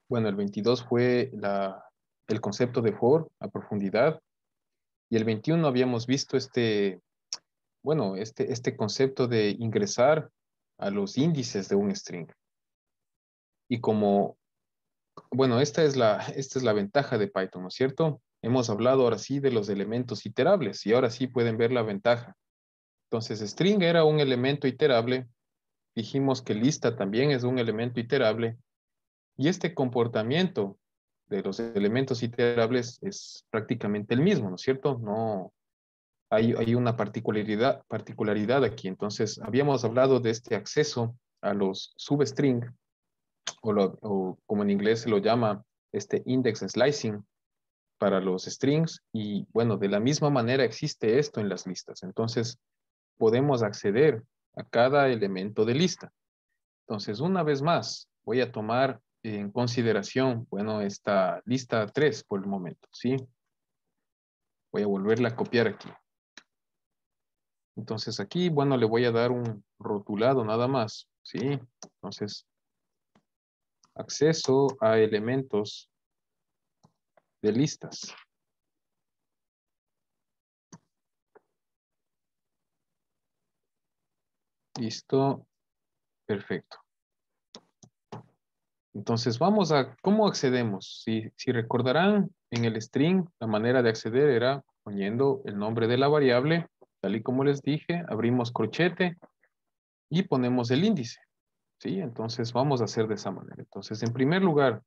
bueno, el 22 fue el concepto de for a profundidad, y el 21 habíamos visto este, bueno, este, este concepto de ingresar a los índices de un string. Y como, bueno, esta es la, esta es la ventaja de Python, ¿no es cierto? Hemos hablado ahora sí de los elementos iterables y ahora sí pueden ver la ventaja. Entonces, string era un elemento iterable. Dijimos que lista también es un elemento iterable. Y este comportamiento de los elementos iterables es prácticamente el mismo, ¿no es cierto? No hay, una particularidad, particularidad aquí. Entonces, habíamos hablado de este acceso a los substring, o, o como en inglés se lo llama, este index slicing para los strings. Y bueno, de la misma manera existe esto en las listas. Entonces, podemos acceder a cada elemento de lista. Entonces, una vez más, voy a tomar en consideración, bueno, esta lista 3 por el momento, ¿sí? Voy a volverla a copiar aquí. Entonces aquí, bueno, le voy a dar un rotulado nada más, ¿sí? Entonces, acceso a elementos de listas. Listo. Perfecto. Entonces vamos a, ¿cómo accedemos? Si, recordarán en el string, la manera de acceder era poniendo el nombre de la variable, tal y como les dije, abrimos crochete y ponemos el índice. ¿Sí? Entonces vamos a hacer de esa manera. Entonces, en primer lugar,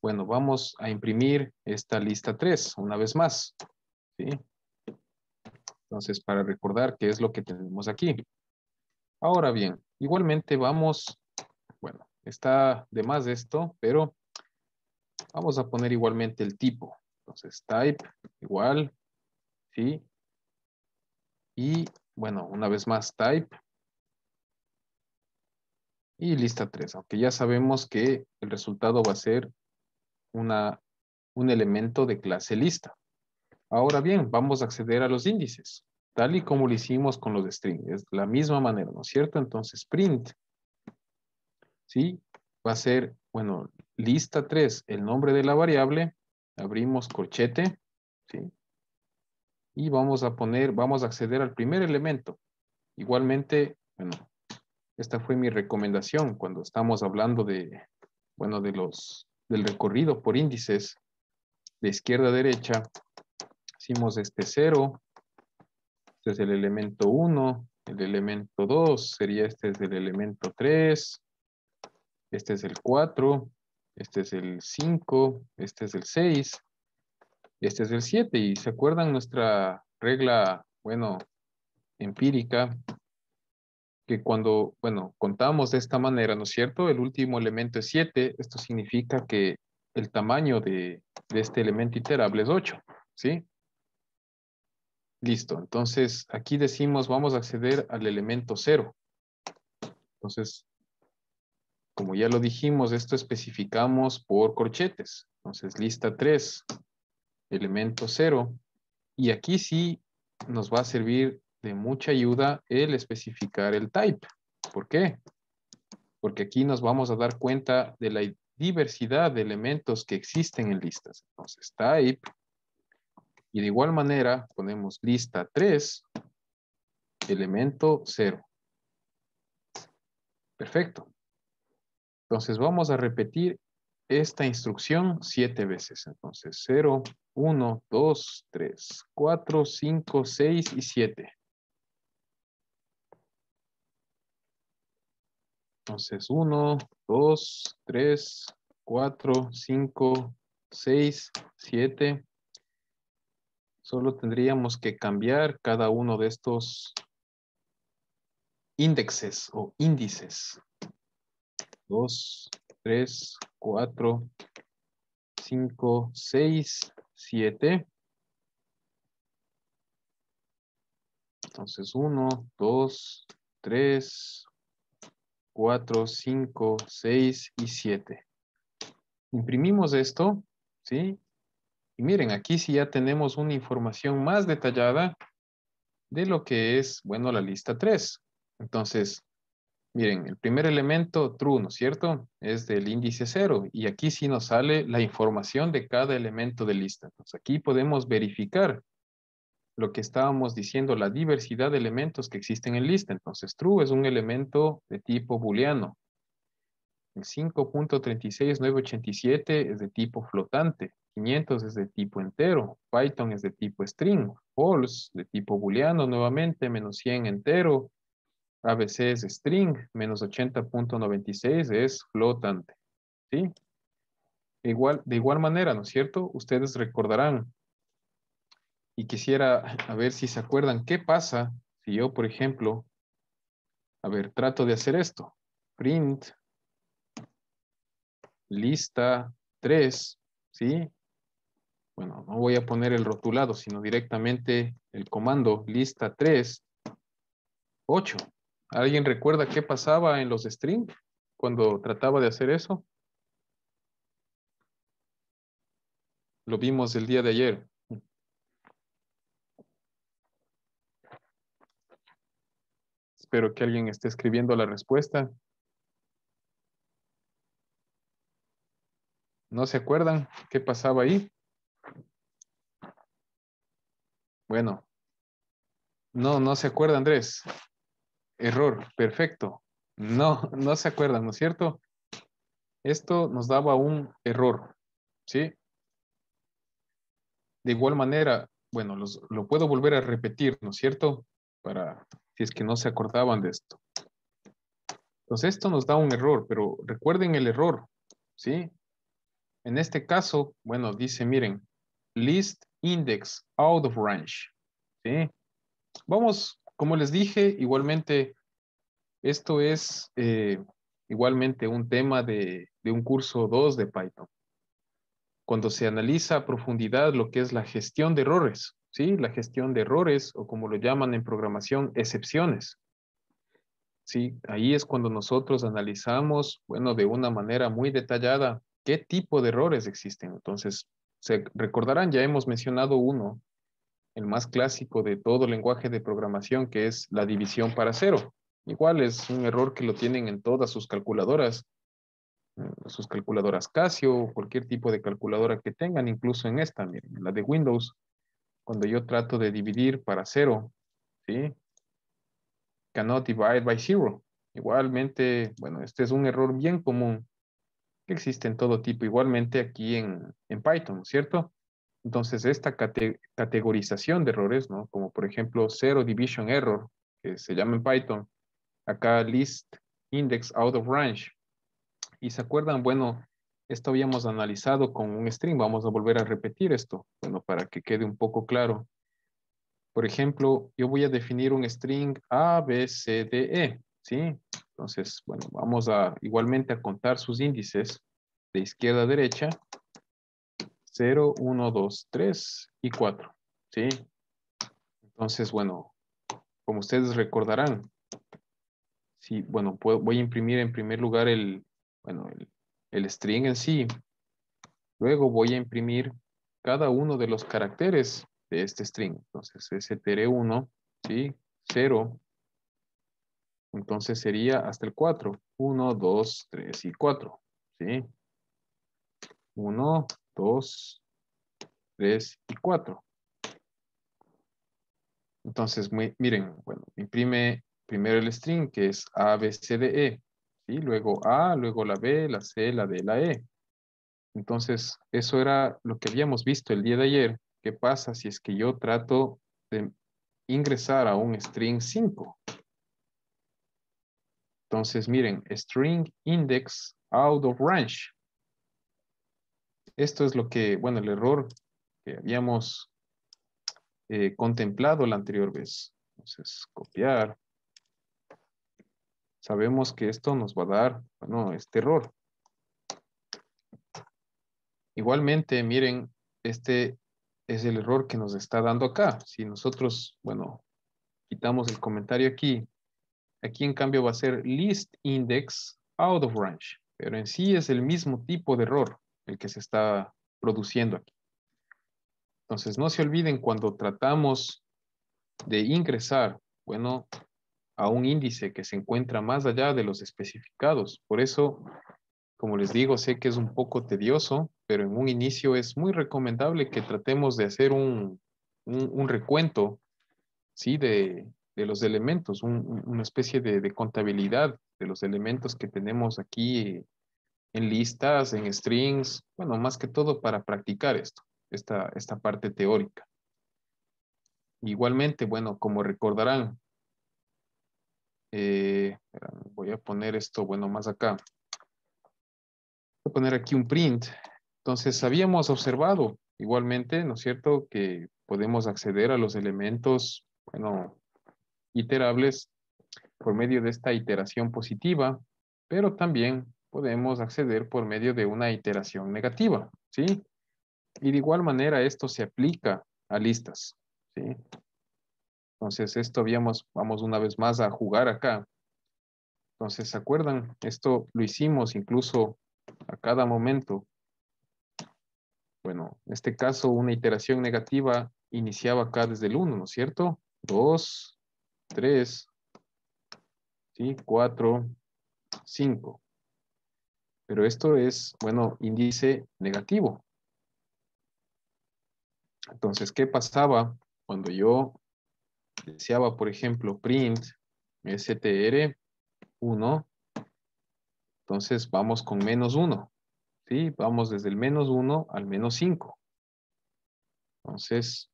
bueno, vamos a imprimir esta lista 3 una vez más. ¿Sí? Entonces, para recordar qué es lo que tenemos aquí. Ahora bien, igualmente vamos está de más esto, pero vamos a poner igualmente el tipo. Entonces, type igual, sí. Y bueno, una vez más, type. Y lista 3, aunque ya sabemos que el resultado va a ser una, un elemento de clase lista. Ahora bien, vamos a acceder a los índices, tal y como lo hicimos con los strings. Es la misma manera, ¿no es cierto? Entonces, print ¿sí? Va a ser, bueno, lista 3, el nombre de la variable, abrimos corchete, ¿sí? Y vamos a poner, vamos a acceder al primer elemento. Igualmente, bueno, esta fue mi recomendación cuando estamos hablando de, bueno, de los, del recorrido por índices de izquierda a derecha. Hicimos este 0, este es el elemento 1, el elemento 2, sería este es el elemento 3, este es el 4, este es el 5, este es el 6, este es el 7. Y se acuerdan nuestra regla, bueno, empírica, que cuando, bueno, contamos de esta manera, ¿no es cierto? El último elemento es 7, esto significa que el tamaño de, este elemento iterable es 8, ¿sí? Listo, entonces aquí decimos vamos a acceder al elemento 0. Entonces como ya lo dijimos, esto especificamos por corchetes. Entonces, lista 3, elemento 0. Y aquí sí nos va a servir de mucha ayuda el especificar el type. ¿Por qué? Porque aquí nos vamos a dar cuenta de la diversidad de elementos que existen en listas. Entonces, type. Y de igual manera, ponemos lista 3, elemento 0. Perfecto. Entonces vamos a repetir esta instrucción siete veces. Entonces 0, 1, 2, 3, 4, 5, 6 y 7. Entonces 1, 2, 3, 4, 5, 6, 7. Solo tendríamos que cambiar cada uno de estos índices o índices. 2, 3, 4, 5, 6, 7. Entonces 1, 2, 3, 4, 5, 6 y 7. Imprimimos esto, ¿sí? Y miren, aquí sí ya tenemos una información más detallada de lo que es, bueno, la lista 3. Entonces, Miren, el primer elemento true, ¿no es cierto? Es del índice 0 y aquí sí nos sale la información de cada elemento de lista. Entonces aquí podemos verificar lo que estábamos diciendo, la diversidad de elementos que existen en lista. Entonces true es un elemento de tipo booleano. El 5.36987 es de tipo flotante. 500 es de tipo entero. Python es de tipo string. False de tipo booleano nuevamente, menos 100 entero ABC es string, menos 80.96 es flotante, ¿sí? De igual, de igual manera, ¿no es cierto? Ustedes recordarán, y quisiera a ver si se acuerdan, ¿qué pasa si yo, por ejemplo, a ver, trato de hacer esto? Print, lista 3, ¿sí? Bueno, no voy a poner el rotulado, sino directamente el comando lista 3, 8. ¿Alguien recuerda qué pasaba en los streams cuando trataba de hacer eso? Lo vimos el día de ayer. Espero que alguien esté escribiendo la respuesta. ¿No se acuerdan qué pasaba ahí? Bueno, no, no se acuerda Andrés. Error, perfecto. No, <laughs> no se acuerdan, ¿no es cierto? Esto nos daba un error, ¿sí? De igual manera, bueno, lo puedo volver a repetir, ¿no es cierto? Para, si es que no se acordaban de esto. Entonces, esto nos da un error, pero recuerden el error, ¿sí? En este caso, bueno, dice, miren, list index out of range, ¿sí? Vamos como les dije, igualmente, esto es eh, igualmente un tema de, un curso 2 de Python. Cuando se analiza a profundidad lo que es la gestión de errores, ¿sí? La gestión de errores o como lo llaman en programación, excepciones. ¿Sí? Ahí es cuando nosotros analizamos, bueno, de una manera muy detallada, qué tipo de errores existen. Entonces, se recordarán, ya hemos mencionado uno el más clásico de todo lenguaje de programación, que es la división para cero. Igual es un error que lo tienen en todas sus calculadoras, mm, sus calculadoras Casio, cualquier tipo de calculadora que tengan, incluso en esta, la de Windows, cuando yo trato de dividir para cero, ¿sí? Cannot divide by zero. Igualmente, bueno, este es un error bien común que existe en todo tipo, igualmente aquí en, en Python, ¿cierto? Entonces, esta categorización de errores, ¿no? Como por ejemplo, Zero Division Error, que se llama en Python, acá List Index Out of Range. Y se acuerdan, bueno, esto habíamos analizado con un string. Vamos a volver a repetir esto, bueno, para que quede un poco claro. Por ejemplo, yo voy a definir un string A, B, C, D, E, ¿sí? Entonces, bueno, vamos a igualmente a contar sus índices de izquierda a derecha. 0, 1, 2, 3 y 4. ¿Sí? Entonces, bueno, como ustedes recordarán, sí, bueno, voy a imprimir en primer lugar el, bueno, el, string en sí. Luego voy a imprimir cada uno de los caracteres de este string. Entonces, str1, ¿sí? 0. Entonces sería hasta el 4. 1, 2, 3 y 4. ¿Sí? 1, 2, 3 y 4. Entonces, miren, bueno, imprime primero el string que es A, B, C, D, E. Luego A, luego la B, la C, la D, la E. Entonces, eso era lo que habíamos visto el día de ayer. ¿Qué pasa si es que yo trato de ingresar a un string 5? Entonces, miren, string index out of range. Esto es lo que, bueno, el error que habíamos eh, contemplado la anterior vez. Entonces, copiar. Sabemos que esto nos va a dar, bueno, este error. Igualmente, miren, este es el error que nos está dando acá. Si nosotros, bueno, quitamos el comentario aquí, aquí en cambio va a ser list index out of range, pero en sí es el mismo tipo de error el que se está produciendo aquí. Entonces, no se olviden cuando tratamos de ingresar, bueno, a un índice que se encuentra más allá de los especificados. Por eso, como les digo, sé que es un poco tedioso, pero en un inicio es muy recomendable que tratemos de hacer un, recuento, ¿sí? De, los elementos, una especie de, de, contabilidad de los elementos que tenemos aquí en listas, en strings, bueno, más que todo para practicar esto, esta, esta parte teórica. Igualmente, bueno, como recordarán, eh, voy a poner esto, bueno, más acá. Voy a poner aquí un print. Entonces, habíamos observado igualmente, ¿no es cierto?, que podemos acceder a los elementos, bueno, iterables por medio de esta iteración positiva, pero también podemos acceder por medio de una iteración negativa, ¿sí? Y de igual manera esto se aplica a listas, ¿sí? Entonces esto habíamos, vamos una vez más a jugar acá. Entonces, ¿se acuerdan? Esto lo hicimos incluso a cada momento. Bueno, en este caso una iteración negativa iniciaba acá desde el 1, ¿no es cierto? 2, 3, ¿sí? 4, 5. Pero esto es, bueno, índice negativo. Entonces, ¿qué pasaba cuando yo deseaba, por ejemplo, print str 1? Entonces, vamos con menos 1. ¿Sí? Vamos desde el menos 1 al menos 5. Entonces,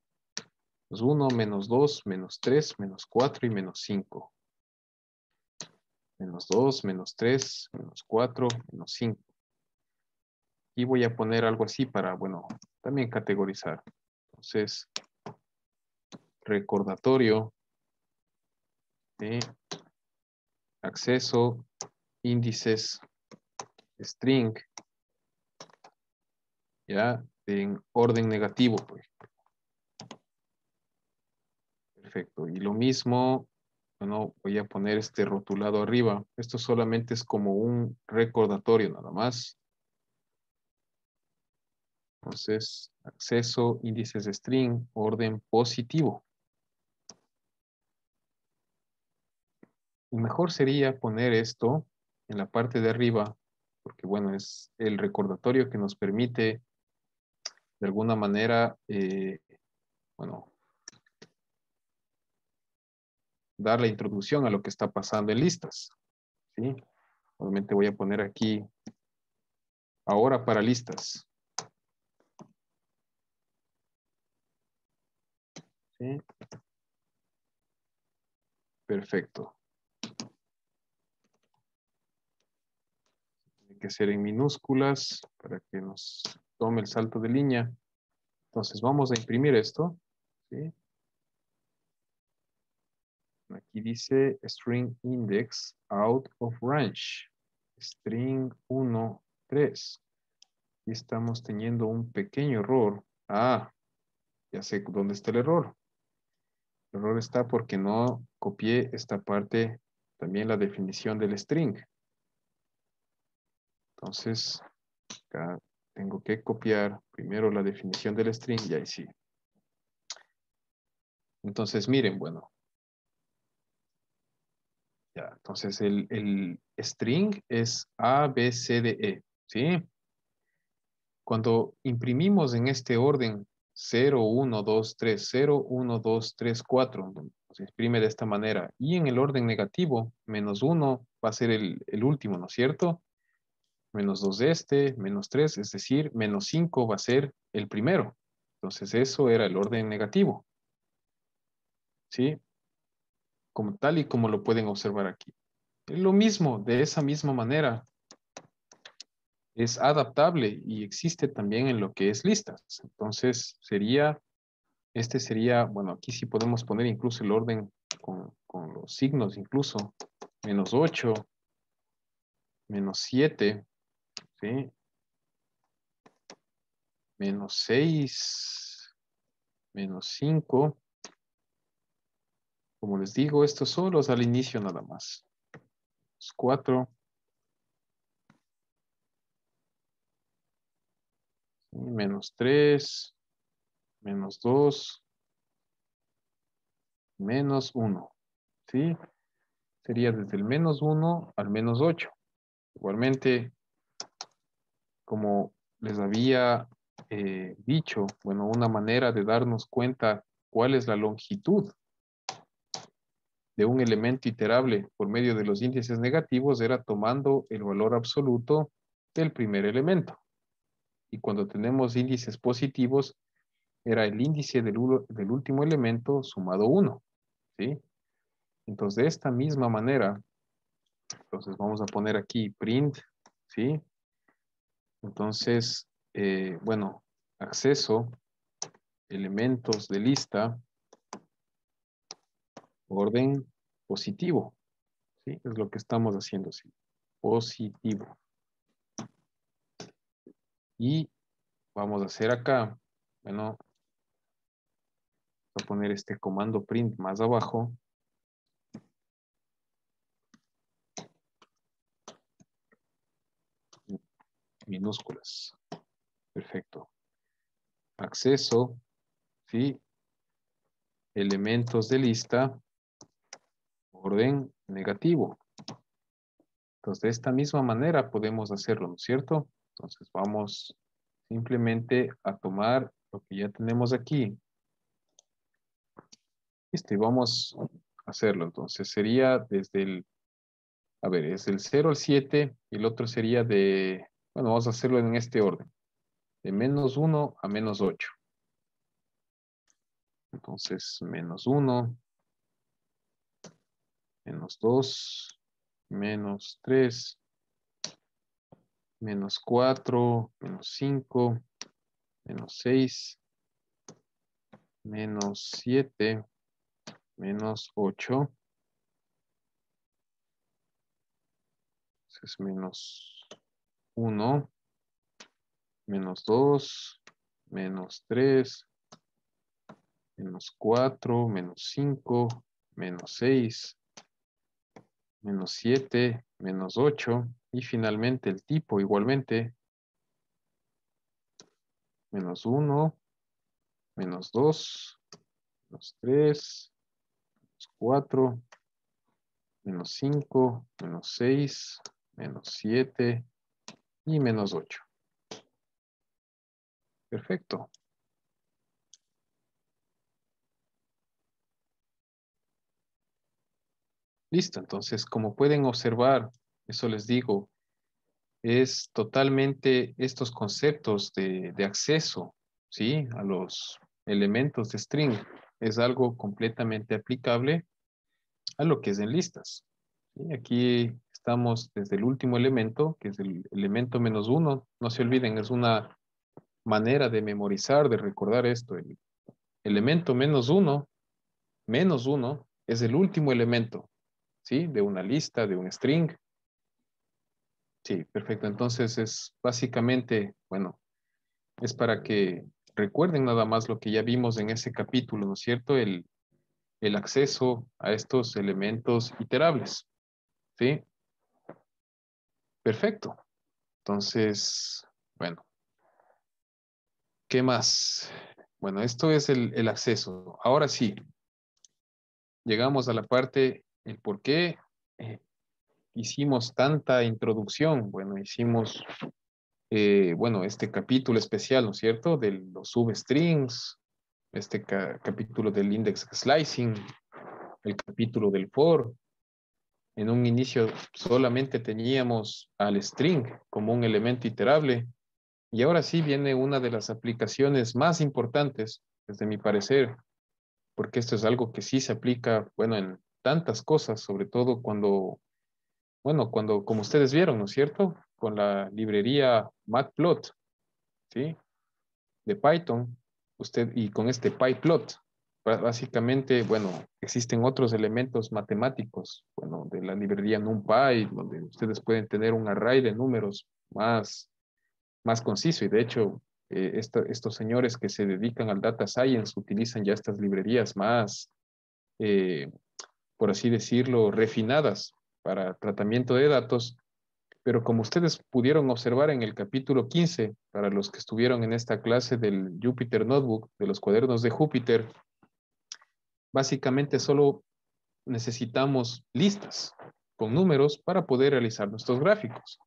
1, menos 2, menos 3, menos 4 y menos 5 menos 2, menos 3, menos 4, menos 5. Y voy a poner algo así para, bueno, también categorizar. Entonces, recordatorio de acceso, índices, string, ya, en orden negativo. Pues. Perfecto. Y lo mismo no voy a poner este rotulado arriba. Esto solamente es como un recordatorio nada más. Entonces, acceso, índices de string, orden positivo. Y mejor sería poner esto en la parte de arriba, porque bueno, es el recordatorio que nos permite de alguna manera, eh, bueno, dar la introducción a lo que está pasando en listas. ¿sí? Obviamente voy a poner aquí ahora para listas. ¿Sí? Perfecto. Tiene que ser en minúsculas para que nos tome el salto de línea. Entonces vamos a imprimir esto. ¿sí? Aquí dice string index out of range. String 1, 3. Y estamos teniendo un pequeño error. Ah, ya sé dónde está el error. El error está porque no copié esta parte, también la definición del string. Entonces, acá tengo que copiar primero la definición del string y ahí sí. Entonces, miren, bueno, ya, entonces el, string es A, B, C, D, E. ¿sí? Cuando imprimimos en este orden 0, 1, 2, 3, 0, 1, 2, 3, 4, se exprime de esta manera. Y en el orden negativo, menos 1 va a ser el, el último, ¿no es cierto? Menos 2 de este, menos 3, es decir, menos 5 va a ser el primero. Entonces eso era el orden negativo. ¿Sí? como tal y como lo pueden observar aquí. Es Lo mismo, de esa misma manera, es adaptable y existe también en lo que es listas. Entonces sería, este sería, bueno, aquí sí podemos poner incluso el orden con, los signos incluso, menos 8, menos 7, menos 6, menos 5, como les digo, estos solo es al inicio nada más. cuatro Menos tres Menos dos Menos uno ¿Sí? Sería desde el menos uno al menos ocho Igualmente, como les había eh, dicho, bueno, una manera de darnos cuenta cuál es la longitud de un elemento iterable por medio de los índices negativos era tomando el valor absoluto del primer elemento. Y cuando tenemos índices positivos, era el índice del, último elemento sumado 1. ¿sí? Entonces, de esta misma manera, entonces vamos a poner aquí print, ¿sí? Entonces, eh, bueno, acceso, elementos de lista, orden positivo. ¿sí? Es lo que estamos haciendo, sí. Positivo. Y vamos a hacer acá, bueno, voy a poner este comando print más abajo. Minúsculas. Perfecto. Acceso, ¿sí? Elementos de lista orden negativo. Entonces, de esta misma manera podemos hacerlo, ¿no es cierto? Entonces, vamos simplemente a tomar lo que ya tenemos aquí. Este vamos a hacerlo. Entonces, sería desde el, a ver, es el 0 al 7, y el otro sería de, bueno, vamos a hacerlo en este orden, de menos 1 a menos 8. Entonces, menos 1, menos 2, menos 3, menos 4, menos 5, menos 6, menos 7, menos 8. Es menos 1, menos 2, menos 3, menos 4, menos 5, menos 6, menos 7, menos 8 y finalmente el tipo igualmente menos 1, menos 2, menos 3, menos 4, menos 5, menos 6, menos 7 y menos 8. Perfecto. Listo, entonces, como pueden observar, eso les digo, es totalmente estos conceptos de, acceso, ¿sí? A los elementos de string. Es algo completamente aplicable a lo que es en listas. Aquí estamos desde el último elemento, que es el elemento menos uno. No se olviden, es una manera de memorizar, de recordar esto. El elemento menos uno, menos uno, es el último elemento. ¿sí? De una lista, de un string. Sí, perfecto. Entonces es básicamente, bueno, es para que recuerden nada más lo que ya vimos en ese capítulo, ¿no es cierto? El, acceso a estos elementos iterables, ¿sí? Perfecto. Entonces, bueno. ¿Qué más? Bueno, esto es el, el acceso. Ahora sí, llegamos a la parte el por qué eh, hicimos tanta introducción. Bueno, hicimos, eh, bueno, este capítulo especial, ¿no es cierto?, de los substrings, este capítulo del index slicing, el capítulo del for. En un inicio solamente teníamos al string como un elemento iterable y ahora sí viene una de las aplicaciones más importantes, desde mi parecer, porque esto es algo que sí se aplica, bueno, en tantas cosas, sobre todo cuando, bueno, cuando, como ustedes vieron, ¿no es cierto? Con la librería Matplot, ¿sí? De Python, usted, y con este PyPlot, básicamente, bueno, existen otros elementos matemáticos, bueno, de la librería NumPy, donde ustedes pueden tener un array de números más, más conciso, y de hecho, eh, estos señores que se dedican al data science utilizan ya estas librerías más, eh, por así decirlo, refinadas para tratamiento de datos, pero como ustedes pudieron observar en el capítulo 15, para los que estuvieron en esta clase del Jupyter Notebook, de los cuadernos de Júpiter, básicamente solo necesitamos listas con números para poder realizar nuestros gráficos.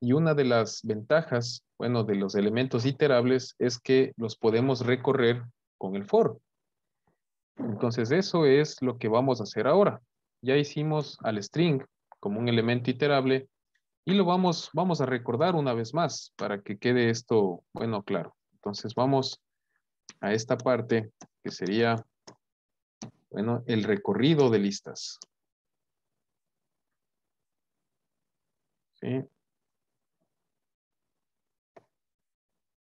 Y una de las ventajas, bueno, de los elementos iterables es que los podemos recorrer con el for. Entonces eso es lo que vamos a hacer ahora. Ya hicimos al string como un elemento iterable y lo vamos, vamos a recordar una vez más para que quede esto, bueno, claro. Entonces vamos a esta parte que sería, bueno, el recorrido de listas.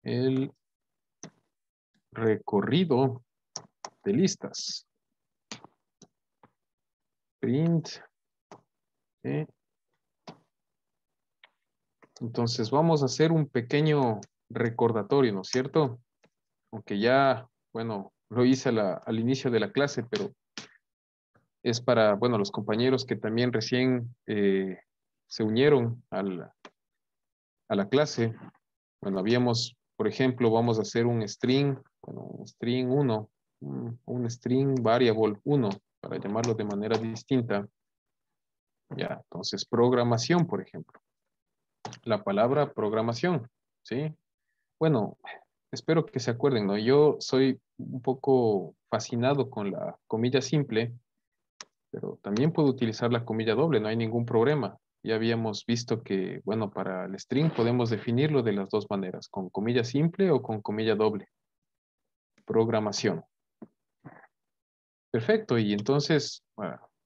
El recorrido de listas. Print. Entonces vamos a hacer un pequeño recordatorio, ¿no es cierto? Aunque ya, bueno, lo hice al inicio de la clase, pero es para, bueno, los compañeros que también recién eh, se unieron a la clase. Bueno, habíamos, por ejemplo, vamos a hacer un string, bueno, string 1, un string variable 1, para llamarlo de manera distinta. Ya, entonces programación, por ejemplo. La palabra programación, ¿sí? Bueno, espero que se acuerden, ¿no? Yo soy un poco fascinado con la comilla simple, pero también puedo utilizar la comilla doble, no hay ningún problema. Ya habíamos visto que, bueno, para el string podemos definirlo de las dos maneras, con comilla simple o con comilla doble. Programación. Perfecto, y entonces,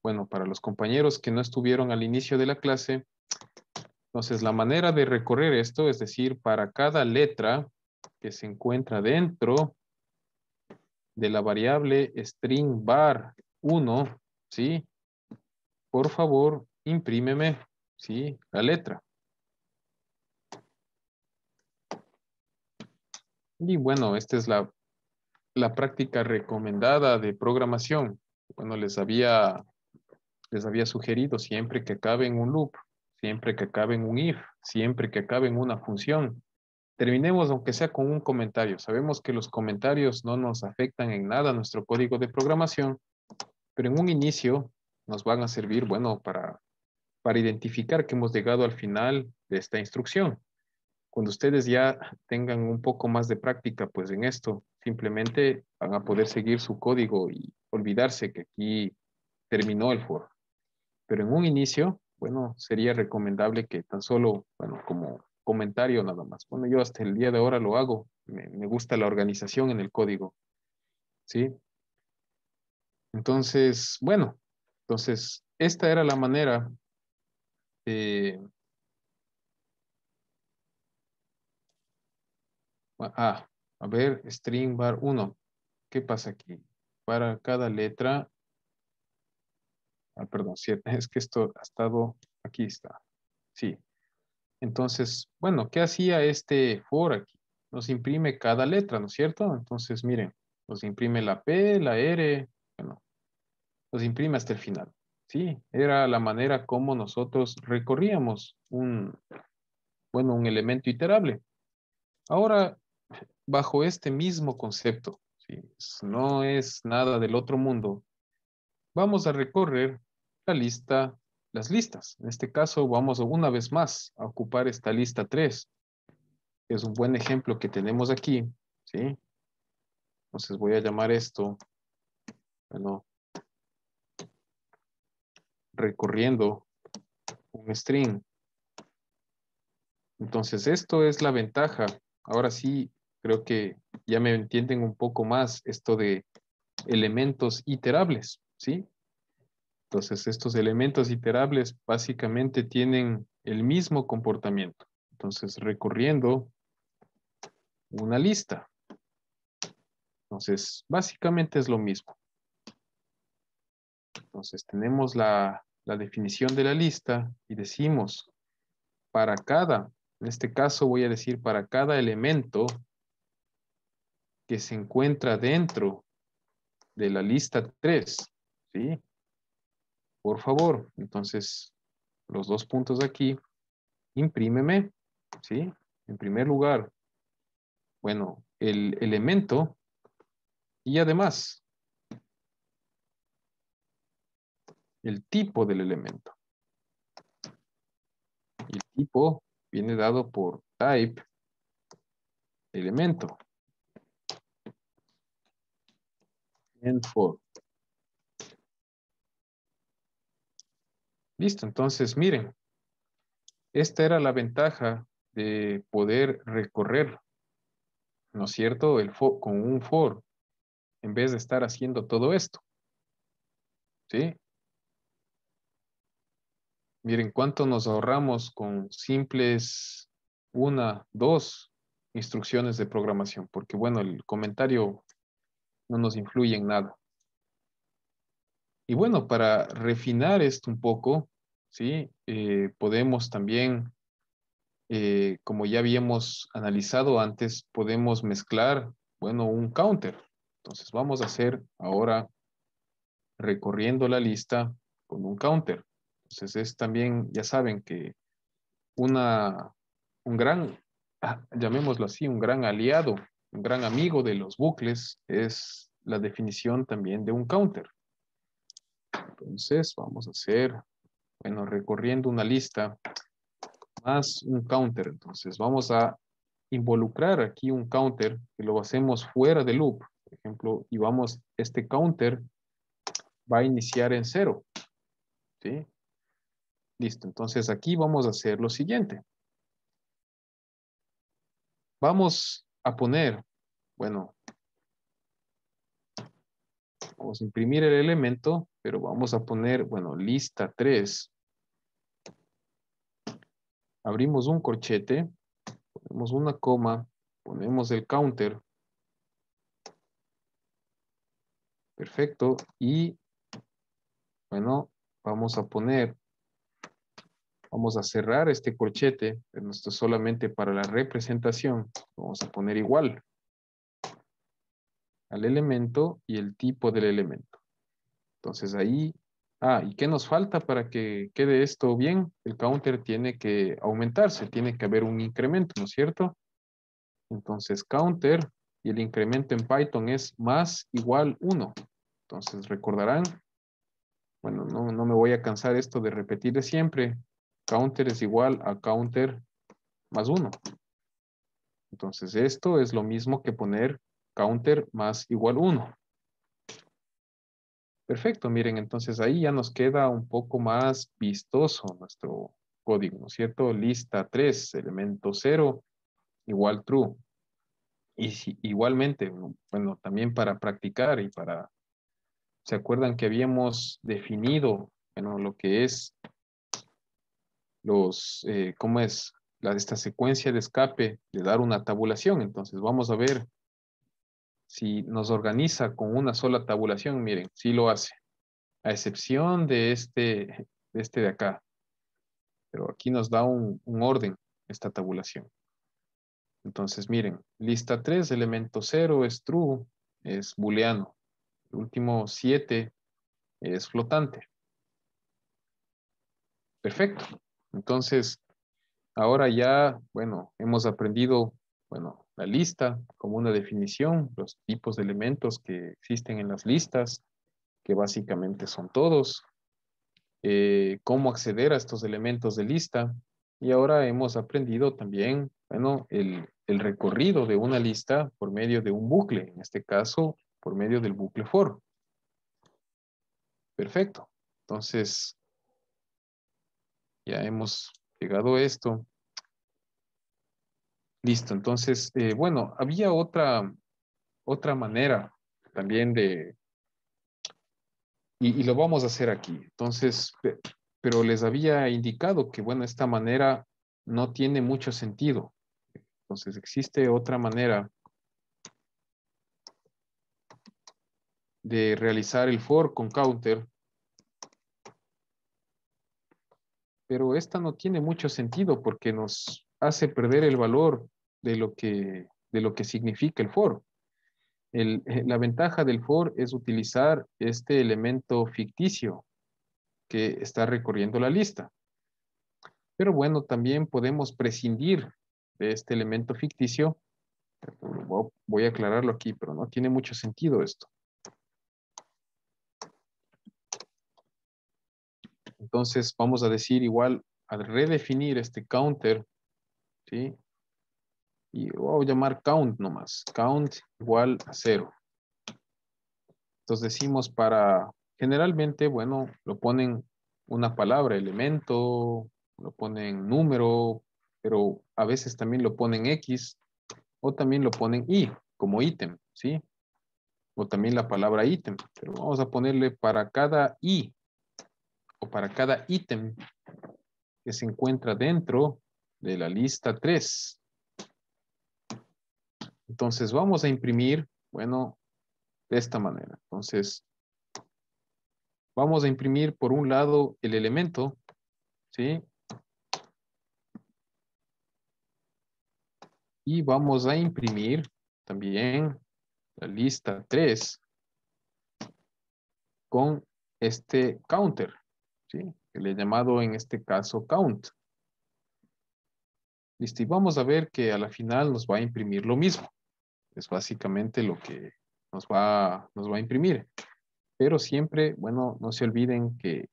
bueno, para los compañeros que no estuvieron al inicio de la clase, entonces la manera de recorrer esto, es decir, para cada letra que se encuentra dentro de la variable string bar 1, ¿sí? Por favor, imprímeme, ¿sí? La letra. Y bueno, esta es la la práctica recomendada de programación. Bueno, les había, les había sugerido siempre que acabe en un loop, siempre que acabe en un if, siempre que acabe en una función. Terminemos aunque sea con un comentario. Sabemos que los comentarios no nos afectan en nada a nuestro código de programación, pero en un inicio nos van a servir, bueno, para, para identificar que hemos llegado al final de esta instrucción. Cuando ustedes ya tengan un poco más de práctica, pues en esto, simplemente van a poder seguir su código y olvidarse que aquí terminó el foro. Pero en un inicio, bueno, sería recomendable que tan solo, bueno, como comentario nada más. Bueno, yo hasta el día de ahora lo hago. Me, gusta la organización en el código. ¿Sí? Entonces, bueno, entonces esta era la manera de... Ah, a ver, string bar 1. ¿Qué pasa aquí? Para cada letra. Ah, perdón, <laughs> es que esto ha estado, aquí está. Sí. Entonces, bueno, ¿qué hacía este for aquí? Nos imprime cada letra, ¿no es cierto? Entonces, miren, nos imprime la P, la R, bueno, nos imprime hasta el final. Sí, era la manera como nosotros recorríamos un, bueno, un elemento iterable. Ahora bajo este mismo concepto, no es nada del otro mundo, vamos a recorrer la lista, las listas. En este caso vamos una vez más a ocupar esta lista 3. Es un buen ejemplo que tenemos aquí, ¿sí? Entonces voy a llamar esto, bueno, recorriendo un string. Entonces esto es la ventaja. Ahora sí Creo que ya me entienden un poco más esto de elementos iterables, ¿sí? Entonces, estos elementos iterables básicamente tienen el mismo comportamiento. Entonces, recorriendo una lista. Entonces, básicamente es lo mismo. Entonces, tenemos la, la definición de la lista y decimos para cada, en este caso voy a decir para cada elemento que se encuentra dentro de la lista 3. ¿sí? Por favor, entonces los dos puntos aquí, imprímeme, ¿sí? En primer lugar, bueno, el elemento y además el tipo del elemento. El tipo viene dado por type elemento. and Listo, entonces miren, esta era la ventaja de poder recorrer, ¿no es cierto?, el con un for, en vez de estar haciendo todo esto. ¿Sí? Miren cuánto nos ahorramos con simples una, dos instrucciones de programación, porque bueno, el comentario no nos influye en nada. Y bueno, para refinar esto un poco, ¿sí? Eh, podemos también, eh, como ya habíamos analizado antes, podemos mezclar, bueno, un counter. Entonces vamos a hacer ahora, recorriendo la lista con un counter. Entonces es también, ya saben que una, un gran, ah, llamémoslo así, un gran aliado un gran amigo de los bucles es la definición también de un counter. Entonces vamos a hacer, bueno, recorriendo una lista más un counter. Entonces vamos a involucrar aquí un counter que lo hacemos fuera de loop, por ejemplo, y vamos, este counter va a iniciar en cero. ¿Sí? Listo, entonces aquí vamos a hacer lo siguiente. Vamos a poner? Bueno, vamos a imprimir el elemento, pero vamos a poner, bueno, lista 3. Abrimos un corchete, ponemos una coma, ponemos el counter. Perfecto. Y, bueno, vamos a poner Vamos a cerrar este corchete, esto es solamente para la representación. Vamos a poner igual al elemento y el tipo del elemento. Entonces ahí, ah, ¿y qué nos falta para que quede esto bien? El counter tiene que aumentarse, tiene que haber un incremento, ¿no es cierto? Entonces counter y el incremento en Python es más igual 1. Entonces recordarán, bueno, no, me voy a cansar esto de repetir de siempre, counter es igual a counter más 1. Entonces esto es lo mismo que poner counter más igual 1. Perfecto, miren, entonces ahí ya nos queda un poco más vistoso nuestro código, ¿no es cierto? Lista 3, elemento 0, igual true. Y igualmente, bueno, también para practicar y para, ¿se acuerdan que habíamos definido, bueno, lo que es los, eh, cómo es la, esta secuencia de escape de dar una tabulación. Entonces vamos a ver si nos organiza con una sola tabulación. Miren, sí lo hace, a excepción de este de, este de acá. Pero aquí nos da un, un orden esta tabulación. Entonces, miren, lista 3, elemento 0 es true, es booleano. El último 7 es flotante. Perfecto. Entonces, ahora ya, bueno, hemos aprendido, bueno, la lista como una definición, los tipos de elementos que existen en las listas, que básicamente son todos, eh, cómo acceder a estos elementos de lista, y ahora hemos aprendido también, bueno, el, el recorrido de una lista por medio de un bucle, en este caso, por medio del bucle for. Perfecto. Entonces, ya hemos llegado a esto. Listo, entonces, eh, bueno, había otra, otra manera también de, y, y, lo vamos a hacer aquí. Entonces, pero les había indicado que, bueno, esta manera no tiene mucho sentido. Entonces, existe otra manera de realizar el for con counter pero esta no tiene mucho sentido porque nos hace perder el valor de lo que, de lo que significa el for. Eh, la ventaja del for es utilizar este elemento ficticio que está recorriendo la lista. Pero bueno, también podemos prescindir de este elemento ficticio. Voy a aclararlo aquí, pero no tiene mucho sentido esto. Entonces vamos a decir igual al redefinir este counter, ¿sí? Y voy a llamar count nomás, count igual a cero. Entonces decimos para, generalmente, bueno, lo ponen una palabra, elemento, lo ponen número, pero a veces también lo ponen X o también lo ponen Y como ítem, ¿sí? O también la palabra ítem, pero vamos a ponerle para cada I o para cada ítem que se encuentra dentro de la lista 3. Entonces vamos a imprimir, bueno, de esta manera. Entonces, vamos a imprimir por un lado el elemento, ¿sí? Y vamos a imprimir también la lista 3 con este counter que le he llamado en este caso count. Listo, y vamos a ver que a la final nos va a imprimir lo mismo. Es básicamente lo que nos va, nos va a imprimir. Pero siempre, bueno, no se olviden que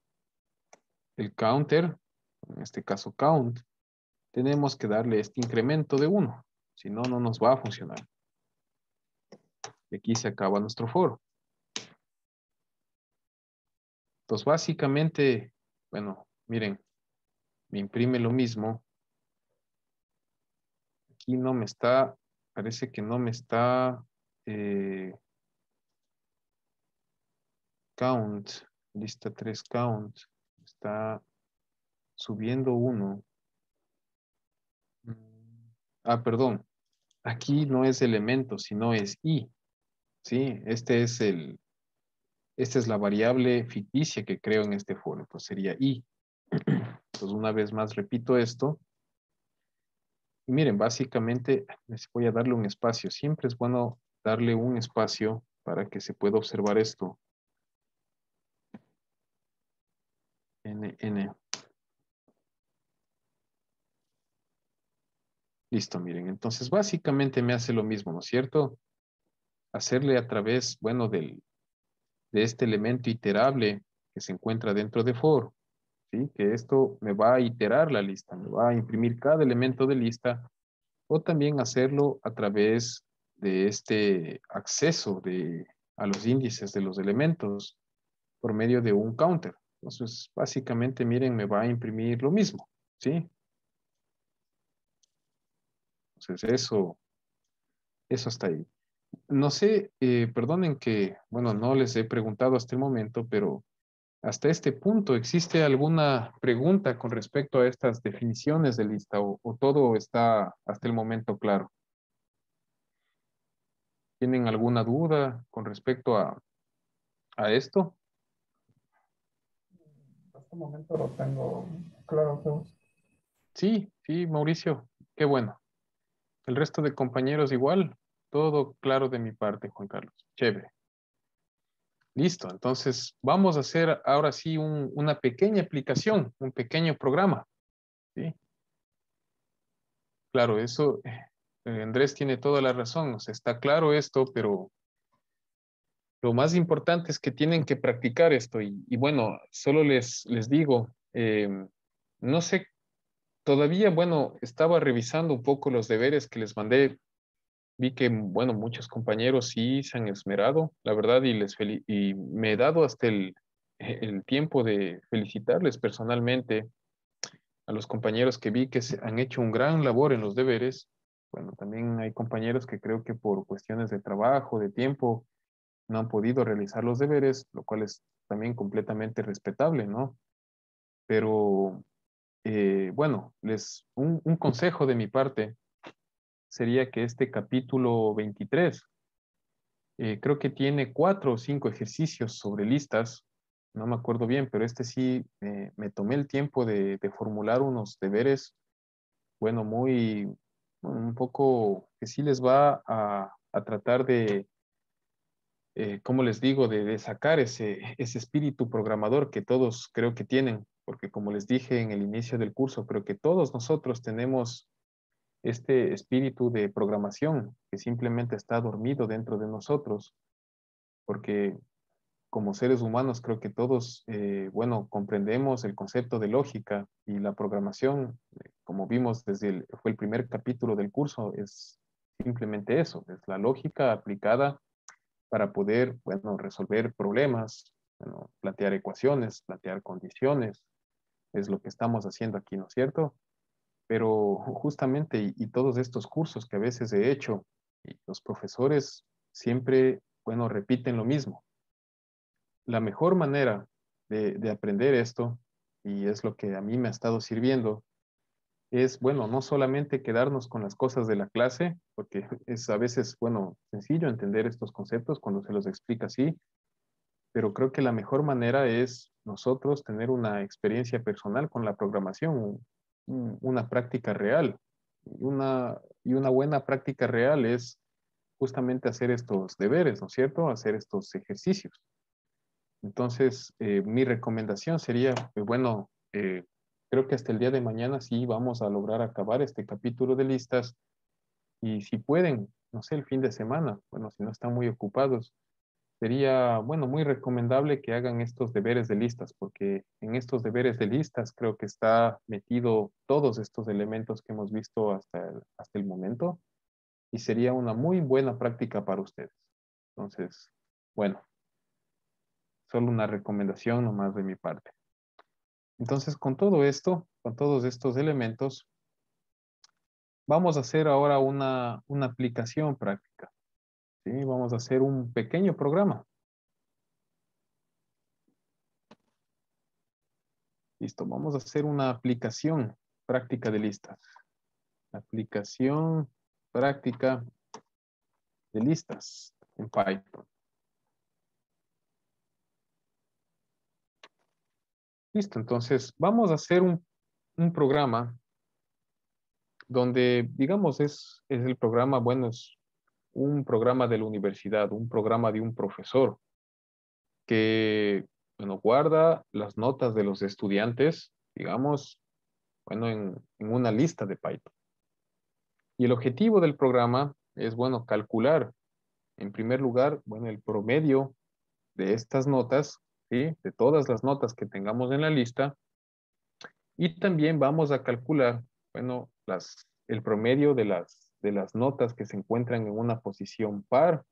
el counter, en este caso count, tenemos que darle este incremento de 1. Si no, no nos va a funcionar. Y aquí se acaba nuestro foro. Entonces, básicamente, bueno, miren, me imprime lo mismo. Aquí no me está, parece que no me está eh, count, lista 3 count, está subiendo uno. Ah, perdón, aquí no es elemento, sino es i. ¿Sí? Este es el, esta es la variable ficticia que creo en este foro, pues sería i. Entonces, una vez más repito esto. miren, básicamente les voy a darle un espacio. Siempre es bueno darle un espacio para que se pueda observar esto. N. Listo, miren. Entonces, básicamente me hace lo mismo, ¿no es cierto? Hacerle a través, bueno, del, de este elemento iterable que se encuentra dentro de for, ¿sí? que esto me va a iterar la lista, me va a imprimir cada elemento de lista, o también hacerlo a través de este acceso de, a los índices de los elementos por medio de un counter. Entonces, básicamente, miren, me va a imprimir lo mismo, ¿sí? Entonces, eso, eso está ahí no sé, eh, perdonen que, bueno, no les he preguntado hasta el momento, pero hasta este punto, ¿existe alguna pregunta con respecto a estas definiciones de lista o, todo está hasta el momento claro? ¿Tienen alguna duda con respecto a, esto? Hasta el momento lo tengo claro. Sí, sí, Mauricio, qué bueno. El resto de compañeros igual, todo claro de mi parte, Juan Carlos. Chévere. Listo, entonces vamos a hacer ahora sí una pequeña aplicación, un pequeño programa. Claro, eso, eh, Andrés tiene toda la razón, está claro esto, pero lo más importante es que tienen que practicar esto. Y, bueno, solo les, les digo, eh, no sé, todavía, bueno, estaba revisando un poco los deberes que les mandé vi que, mm, bueno, muchos compañeros sí se han esmerado, la verdad, y, les y me he dado hasta e-, el, tiempo de felicitarles personalmente a los compañeros que vi que se han hecho un gran labor en los deberes. Bueno, también hay compañeros que creo que por cuestiones de trabajo, de tiempo, no han podido realizar los deberes, lo cual es también completamente respetable, ¿no? Pero, eh, bueno, les, un, un consejo de mi parte sería que este capítulo 23, eh, creo que tiene cuatro o cinco ejercicios sobre listas, no me acuerdo bien, pero este sí me tomé el tiempo de, formular unos deberes, bueno, muy, un poco que sí les va a, tratar de, eh, como les digo, de, sacar ese, ese espíritu programador que todos creo que tienen, porque como les dije en el inicio del curso, creo que todos nosotros tenemos este espíritu de programación que simplemente está dormido dentro de nosotros, porque como seres humanos creo que todos, eh, bueno, comprendemos el concepto de lógica y la programación, eh, como vimos desde el, fue el primer capítulo del curso, es simplemente eso, es la lógica aplicada para poder, bueno, resolver problemas, plantear ecuaciones, plantear condiciones, es lo que estamos haciendo aquí, ¿no es cierto? Pero justamente, y, todos estos cursos que a veces he hecho, y los profesores siempre, bueno, repiten lo mismo. La mejor manera de, de aprender esto, y es lo que a mí me ha estado sirviendo, es, bueno, no solamente quedarnos con las cosas de la clase, porque <laughs> es a veces, bueno, sencillo entender estos conceptos cuando se los explica así, pero creo que la mejor manera es nosotros tener una experiencia personal con la programación, una práctica real. Una, y una buena práctica real es justamente hacer estos deberes, ¿no es cierto? Hacer estos ejercicios. Entonces, eh, mi recomendación sería, pues bueno, eh, creo que hasta el día de mañana sí vamos a lograr acabar este capítulo de listas y si pueden, no sé, el fin de semana, bueno, si no están muy ocupados, sería, bueno, muy recomendable que hagan estos deberes de listas, porque en estos deberes de listas creo que está metido todos estos elementos que hemos visto hasta el, hasta el momento y sería una muy buena práctica para ustedes. Entonces, bueno, solo una recomendación nomás de mi parte. Entonces, con todo esto, con todos estos elementos, vamos a hacer ahora una aplicación práctica. ¿sí? Vamos a hacer un pequeño programa. Listo, vamos a hacer una aplicación práctica de listas. Aplicación práctica de listas en Python. Listo, entonces vamos a hacer un, programa donde, digamos, es, es el programa, bueno, es un programa de la universidad, un programa de un profesor que, bueno, guarda las notas de los estudiantes, digamos, bueno, en, una lista de Python. Y el objetivo del programa es, bueno, calcular, en primer lugar, bueno, el promedio de estas notas, ¿sí? de todas las notas que tengamos en la lista, y también vamos a calcular, bueno, las, el promedio de las de las notas que se encuentran en una posición par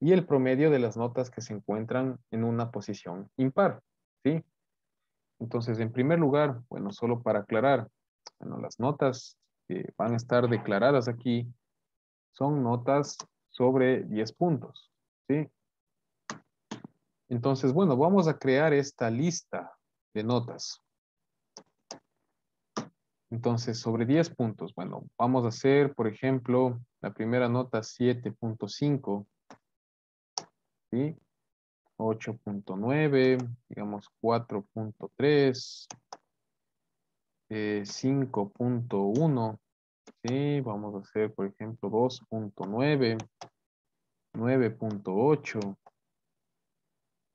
y el promedio de las notas que se encuentran en una posición impar, ¿sí? Entonces, en primer lugar, bueno, solo para aclarar, bueno, las notas que van a estar declaradas aquí son notas sobre 10 puntos, ¿sí? Entonces, bueno, vamos a crear esta lista de notas. Entonces, sobre 10 puntos, bueno, vamos a hacer, por ejemplo, la primera nota 7.5, 8.9, digamos 4.3, 5.1, eh, Vamos a hacer, por ejemplo, 2.9, 9.8,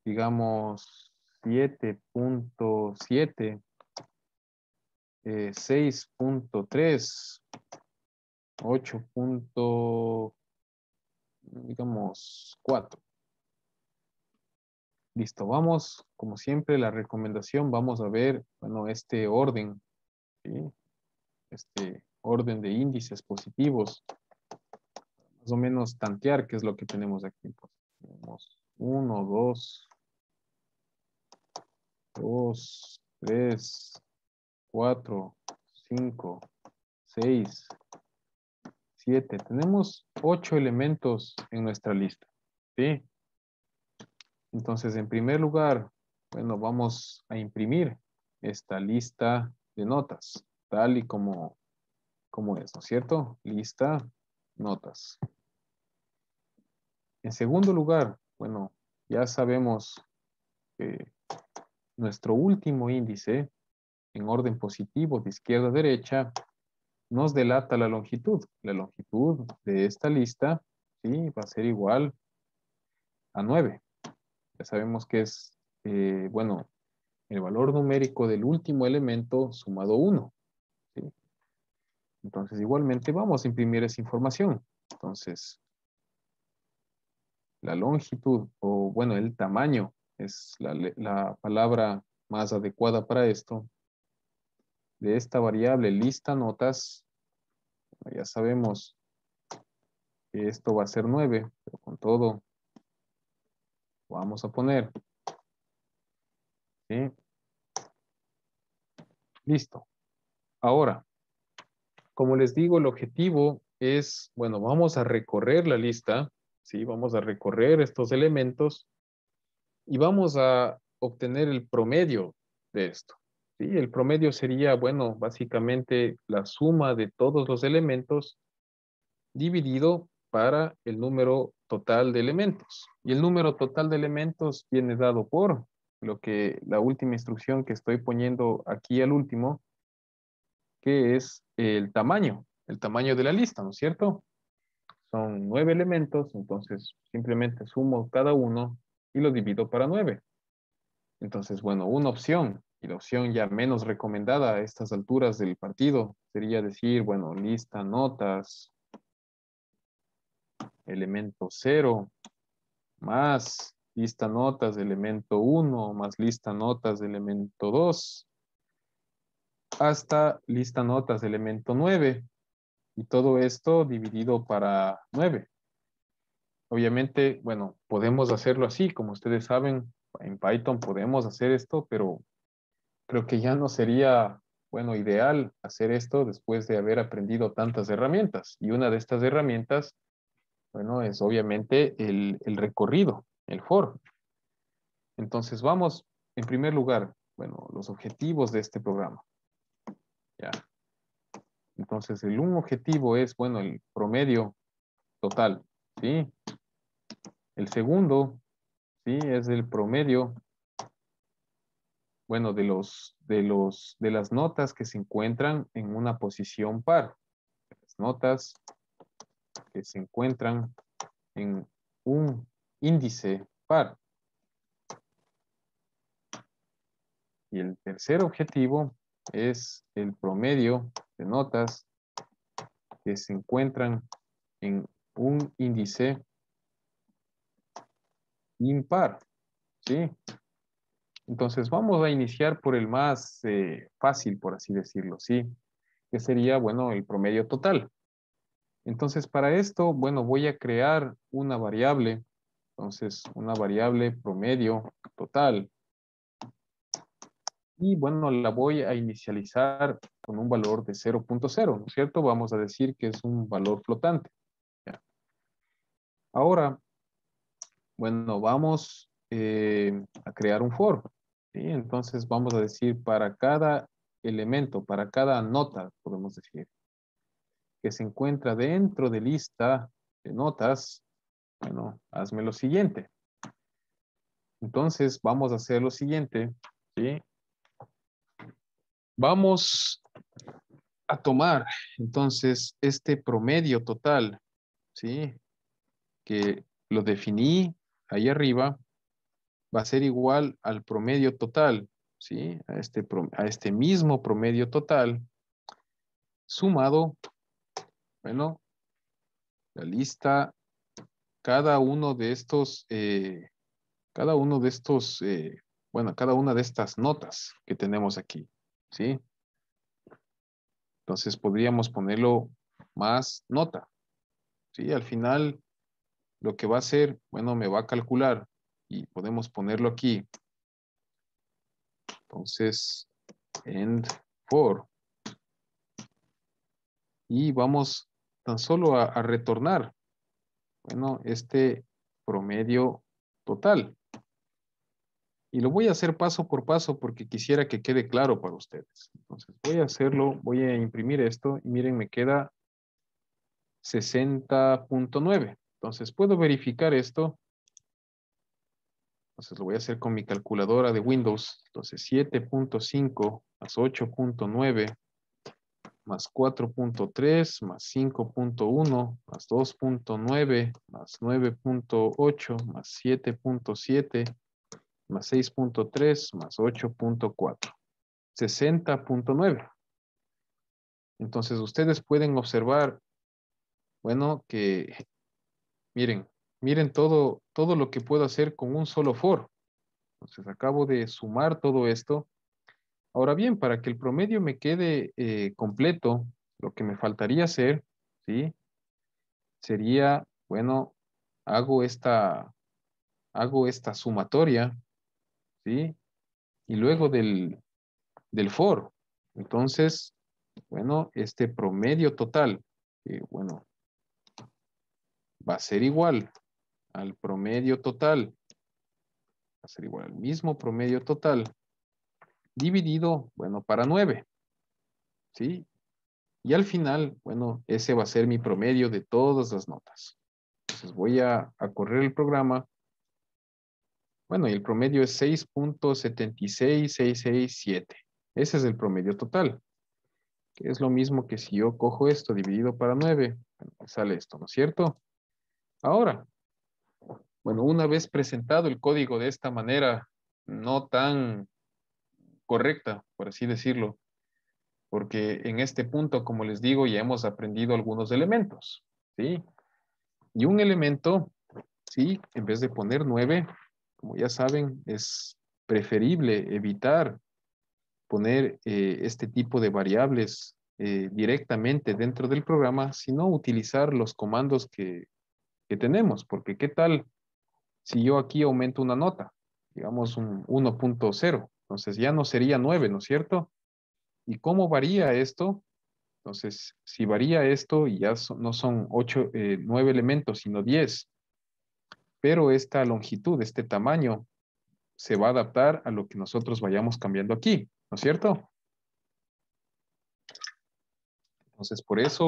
digamos 7.7, 6.3, eh, 8. digamos 4. Listo, vamos, como siempre, la recomendación, vamos a ver, bueno, este orden, este orden de índices positivos, más o menos tantear qué es lo que tenemos aquí. 1, 2, 2, 3, 4, 5, 6, 7. Tenemos 8 elementos en nuestra lista. ¿sí? Entonces, en primer lugar, bueno, vamos a imprimir esta lista de notas, tal y como, como es, ¿no es cierto? Lista, notas. En segundo lugar, bueno, ya sabemos que nuestro último índice en orden positivo de izquierda a derecha nos delata la longitud. La longitud de esta lista ¿sí? va a ser igual a 9. Ya sabemos que es, eh, bueno, el valor numérico del último elemento sumado 1. Entonces, igualmente vamos a imprimir esa información. Entonces, la longitud, o bueno, el tamaño, es la palabra más adecuada para esto, de esta variable lista notas, ya sabemos que esto va a ser 9, pero con todo vamos a poner. Listo. Ahora, como les digo, el objetivo es, bueno, vamos a recorrer la lista, ¿sí? Vamos a recorrer estos elementos y vamos a obtener el promedio de esto. Sí, el promedio sería, bueno, básicamente la suma de todos los elementos dividido para el número total de elementos. Y el número total de elementos viene dado por lo que la última instrucción que estoy poniendo aquí al último, que es el tamaño, el tamaño de la lista, ¿no es cierto? Son nueve elementos, entonces simplemente sumo cada uno y lo divido para nueve. Entonces, bueno, una opción y la opción ya menos recomendada a estas alturas del partido sería decir, bueno, lista notas, elemento 0, más lista notas, elemento 1, más lista notas, elemento 2, hasta lista notas, elemento 9, y todo esto dividido para 9. Obviamente, bueno, podemos hacerlo así, como ustedes saben, en Python podemos hacer esto, pero creo que ya no sería, bueno, ideal hacer esto después de haber aprendido tantas herramientas. Y una de estas herramientas, bueno, es obviamente el, recorrido, el foro. Entonces vamos, en primer lugar, bueno, los objetivos de este programa. Ya. Entonces, el un objetivo es, bueno, el promedio total, ¿sí? El segundo, ¿sí? Es el promedio bueno, de, los, de, los, de las notas que se encuentran en una posición par. Las notas que se encuentran en un índice par. Y el tercer objetivo es el promedio de notas que se encuentran en un índice impar. ¿Sí? Entonces vamos a iniciar por el más eh, fácil, por así decirlo, ¿sí? Que sería, bueno, el promedio total. Entonces para esto, bueno, voy a crear una variable. Entonces una variable promedio total. Y bueno, la voy a inicializar con un valor de 0.0, ¿no es cierto? Vamos a decir que es un valor flotante. Ahora, bueno, vamos eh, a crear un for. Entonces vamos a decir para cada elemento, para cada nota, podemos decir, que se encuentra dentro de lista de notas, bueno, hazme lo siguiente. Entonces vamos a hacer lo siguiente, Vamos a tomar entonces este promedio total, ¿sí? Que lo definí ahí arriba, va a ser igual al promedio total, ¿sí? A este, a este mismo promedio total sumado, bueno, la lista, cada uno de estos, eh, cada uno de estos, eh, bueno, cada una de estas notas que tenemos aquí, ¿sí? Entonces podríamos ponerlo más nota, ¿sí? Al final, lo que va a hacer, bueno, me va a calcular y podemos ponerlo aquí. Entonces, end for. Y vamos tan solo a, retornar, bueno, este promedio total. Y lo voy a hacer paso por paso porque quisiera que quede claro para ustedes. Entonces voy a hacerlo, voy a imprimir esto y miren, me queda 60.9. Entonces puedo verificar esto entonces lo voy a hacer con mi calculadora de Windows. Entonces 7.5 más 8.9 más 4.3 más 5.1 más 2.9 más 9.8 más 7.7 más 6.3 más 8.4. 60.9. Entonces ustedes pueden observar, bueno, que miren, miren todo, todo lo que puedo hacer con un solo for. Entonces acabo de sumar todo esto. Ahora bien, para que el promedio me quede eh, completo, lo que me faltaría hacer, ¿sí? Sería, bueno, hago esta, hago esta sumatoria, ¿sí? Y luego del, del for. Entonces, bueno, este promedio total, bueno, va a ser igual al promedio total. Va a ser igual al mismo promedio total. Dividido, bueno, para 9. ¿Sí? Y al final, bueno, ese va a ser mi promedio de todas las notas. Entonces voy a, correr el programa. Bueno, y el promedio es 6.76667. Ese es el promedio total. Que es lo mismo que si yo cojo esto dividido para 9. sale esto, ¿no es cierto? Ahora, bueno, una vez presentado el código de esta manera, no tan correcta, por así decirlo, porque en este punto, como les digo, ya hemos aprendido algunos elementos, ¿sí? Y un elemento, ¿sí? En vez de poner 9, como ya saben, es preferible evitar poner eh, este tipo de variables eh, directamente dentro del programa, sino utilizar los comandos que, que tenemos, porque qué tal si yo aquí aumento una nota, digamos un 1.0, entonces ya no sería 9, ¿no es cierto? ¿Y cómo varía esto? Entonces, si varía esto, ya no son 8, 9 eh, elementos, sino 10. Pero esta longitud, este tamaño, se va a adaptar a lo que nosotros vayamos cambiando aquí, ¿no es cierto? Entonces, por eso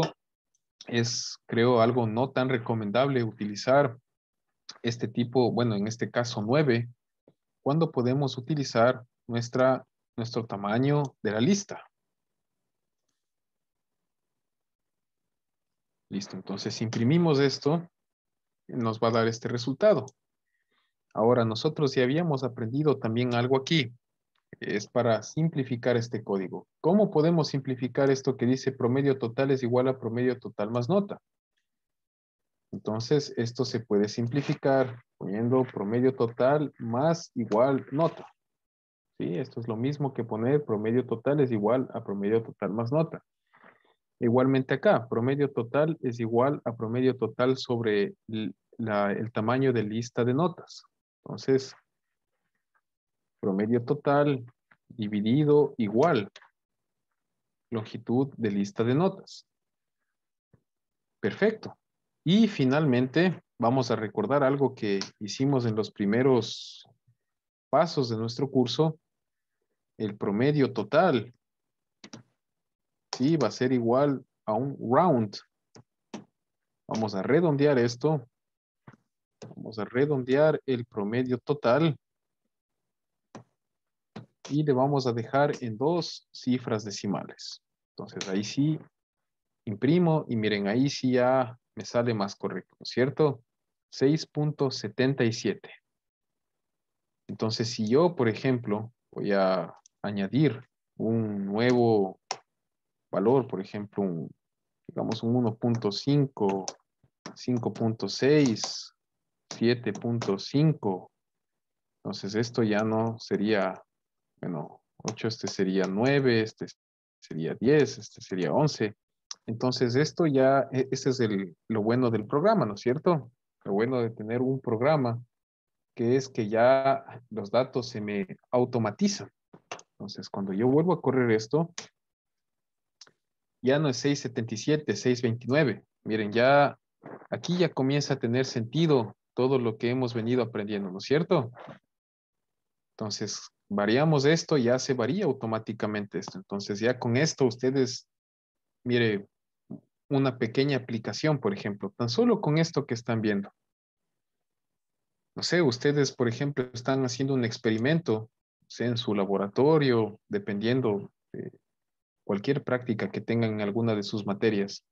es, creo, algo no tan recomendable utilizar este tipo, bueno, en este caso 9, cuando podemos utilizar nuestra, nuestro tamaño de la lista. Listo, entonces imprimimos esto, nos va a dar este resultado. Ahora nosotros ya habíamos aprendido también algo aquí, es para simplificar este código. ¿Cómo podemos simplificar esto que dice promedio total es igual a promedio total más nota? Entonces, esto se puede simplificar poniendo promedio total más igual nota. ¿Sí? Esto es lo mismo que poner promedio total es igual a promedio total más nota. Igualmente acá, promedio total es igual a promedio total sobre el tamaño de lista de notas. Entonces, promedio total dividido igual longitud de lista de notas. Perfecto. Y finalmente, vamos a recordar algo que hicimos en los primeros pasos de nuestro curso, el promedio total. Sí, va a ser igual a un round. Vamos a redondear esto. Vamos a redondear el promedio total. Y le vamos a dejar en dos cifras decimales. Entonces ahí sí imprimo y miren ahí sí ya me sale más correcto, ¿cierto? 6.77. Entonces, si yo, por ejemplo, voy a añadir un nuevo valor, por ejemplo, un, digamos un 1.5, 5.6, 7.5, entonces esto ya no sería, bueno, 8, este sería 9, este sería 10, este sería 11, entonces, esto ya, este es lo bueno del programa, ¿no es cierto? Lo bueno de tener un programa, que es que ya los datos se me automatizan. Entonces, cuando yo vuelvo a correr esto, ya no es 677, 629. Miren, ya aquí ya comienza a tener sentido todo lo que hemos venido aprendiendo, ¿no es cierto? Entonces, variamos esto, ya se varía automáticamente esto. Entonces, ya con esto ustedes, mire, una pequeña aplicación, por ejemplo, tan solo con esto que están viendo. No sé, ustedes, por ejemplo, están haciendo un experimento sé, en su laboratorio, dependiendo de cualquier práctica que tengan en alguna de sus materias.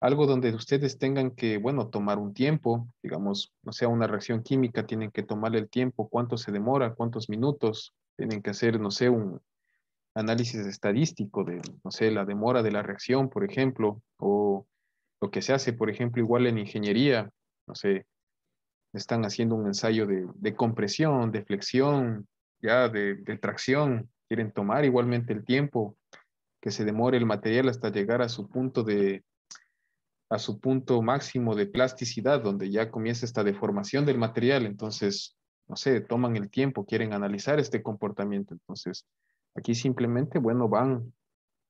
Algo donde ustedes tengan que, bueno, tomar un tiempo, digamos, no sea una reacción química, tienen que tomar el tiempo, cuánto se demora, cuántos minutos, tienen que hacer, no sé, un, análisis estadístico de, no sé, la demora de la reacción, por ejemplo, o lo que se hace, por ejemplo, igual en ingeniería, no sé, están haciendo un ensayo de, compresión, de flexión, ya de, de, tracción, quieren tomar igualmente el tiempo que se demore el material hasta llegar a su punto de a su punto máximo de plasticidad, donde ya comienza esta deformación del material, entonces, no sé, toman el tiempo, quieren analizar este comportamiento, entonces, Aquí simplemente, bueno, van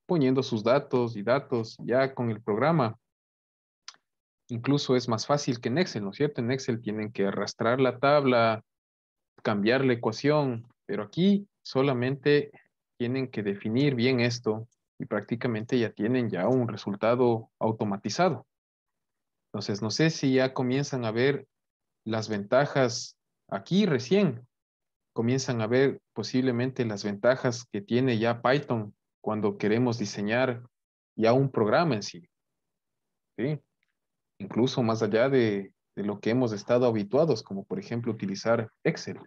poniendo sus datos y datos ya con el programa. Incluso es más fácil que en Excel, ¿no es cierto? En Excel tienen que arrastrar la tabla, cambiar la ecuación, pero aquí solamente tienen que definir bien esto y prácticamente ya tienen ya un resultado automatizado. Entonces, no sé si ya comienzan a ver las ventajas aquí recién, comienzan a ver posiblemente las ventajas que tiene ya Python cuando queremos diseñar ya un programa en sí. Incluso más allá de, de lo que hemos estado habituados, como por ejemplo utilizar Excel.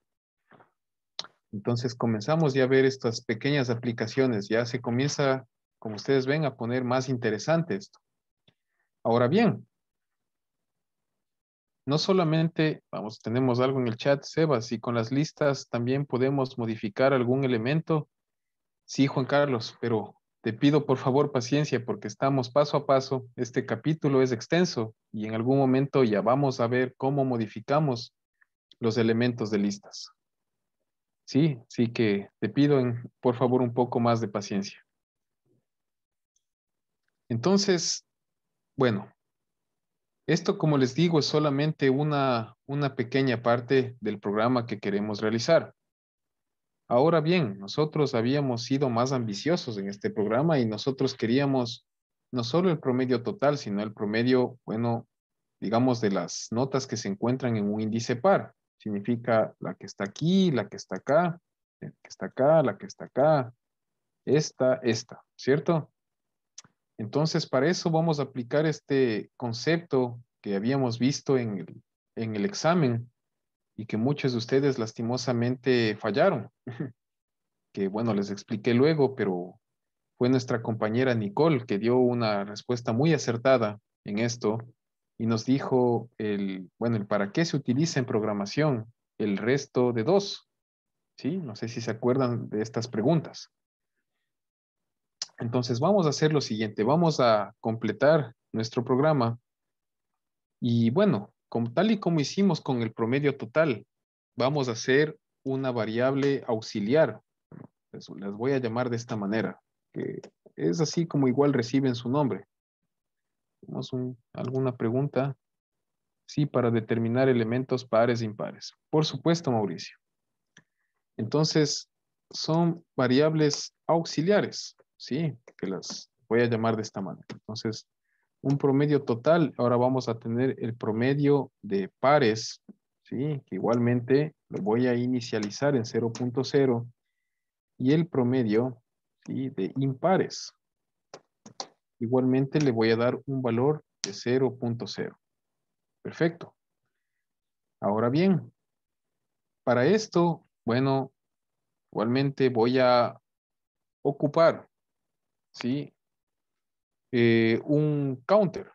Entonces comenzamos ya a ver estas pequeñas aplicaciones, ya se comienza, como ustedes ven, a poner más interesante esto. Ahora bien, no solamente, vamos, tenemos algo en el chat, Sebas, y con las listas también podemos modificar algún elemento. Sí, Juan Carlos, pero te pido por favor paciencia porque estamos paso a paso. Este capítulo es extenso y en algún momento ya vamos a ver cómo modificamos los elementos de listas. Sí, sí que te pido por favor un poco más de paciencia. Entonces, bueno, esto, como les digo, es solamente una, pequeña parte del programa que queremos realizar. Ahora bien, nosotros habíamos sido más ambiciosos en este programa y nosotros queríamos no solo el promedio total, sino el promedio, bueno, digamos, de las notas que se encuentran en un índice par. Significa la que está aquí, la que está acá, la que está acá, la que está acá, esta, esta, ¿cierto? Entonces, para eso vamos a aplicar este concepto que habíamos visto en el, examen y que muchos de ustedes lastimosamente fallaron, <laughs> que bueno, les expliqué luego, pero fue nuestra compañera Nicole que dio una respuesta muy acertada en esto y nos dijo el, bueno, el para qué se utiliza en programación el resto de dos. ¿Sí? No sé si se acuerdan de estas preguntas. Entonces vamos a hacer lo siguiente, vamos a completar nuestro programa y bueno, tal y como hicimos con el promedio total, vamos a hacer una variable auxiliar. las voy a llamar de esta manera, que es así como igual reciben su nombre. alguna pregunta. Sí, para determinar elementos pares e impares. Por supuesto, Mauricio. Entonces, son variables auxiliares. ¿sí? Que las voy a llamar de esta manera. Entonces, un promedio total, ahora vamos a tener el promedio de pares, ¿sí? Que igualmente lo voy a inicializar en 0.0 y el promedio, ¿sí? De impares. Igualmente le voy a dar un valor de 0.0. Perfecto. Ahora bien, para esto, bueno, igualmente voy a ocupar ¿sí? Eh, un counter.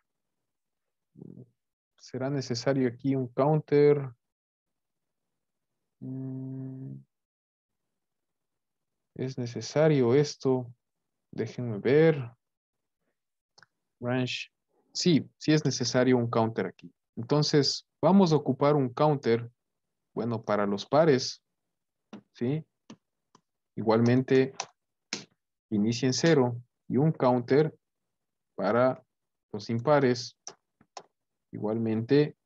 ¿Será necesario aquí un counter? Mm. ¿Es necesario esto? Déjenme ver. Branch. Sí, sí es necesario un counter aquí. Entonces, vamos a ocupar un counter, bueno, para los pares, ¿sí? Igualmente, Inicien en cero, y un counter para los impares. Igualmente,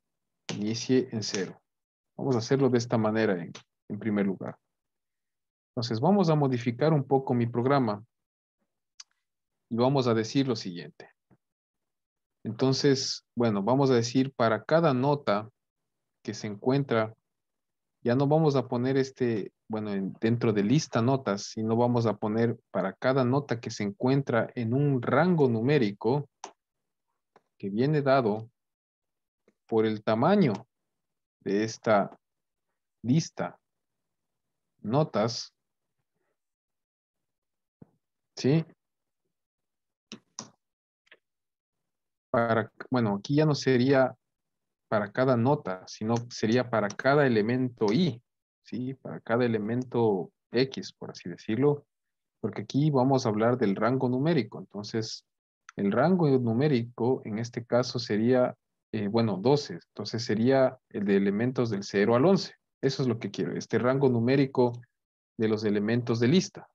inicie en cero. Vamos a hacerlo de esta manera en, primer lugar. Entonces, vamos a modificar un poco mi programa y vamos a decir lo siguiente. Entonces, bueno, vamos a decir para cada nota que se encuentra ya no vamos a poner este, bueno, dentro de lista notas, sino vamos a poner para cada nota que se encuentra en un rango numérico que viene dado por el tamaño de esta lista notas. ¿Sí? Para, bueno, aquí ya no sería para cada nota, sino sería para cada elemento i, ¿sí? Para cada elemento X, por así decirlo, porque aquí vamos a hablar del rango numérico. Entonces, el rango numérico en este caso sería, eh, bueno, 12. Entonces sería el de elementos del 0 al 11. Eso es lo que quiero, este rango numérico de los elementos de lista.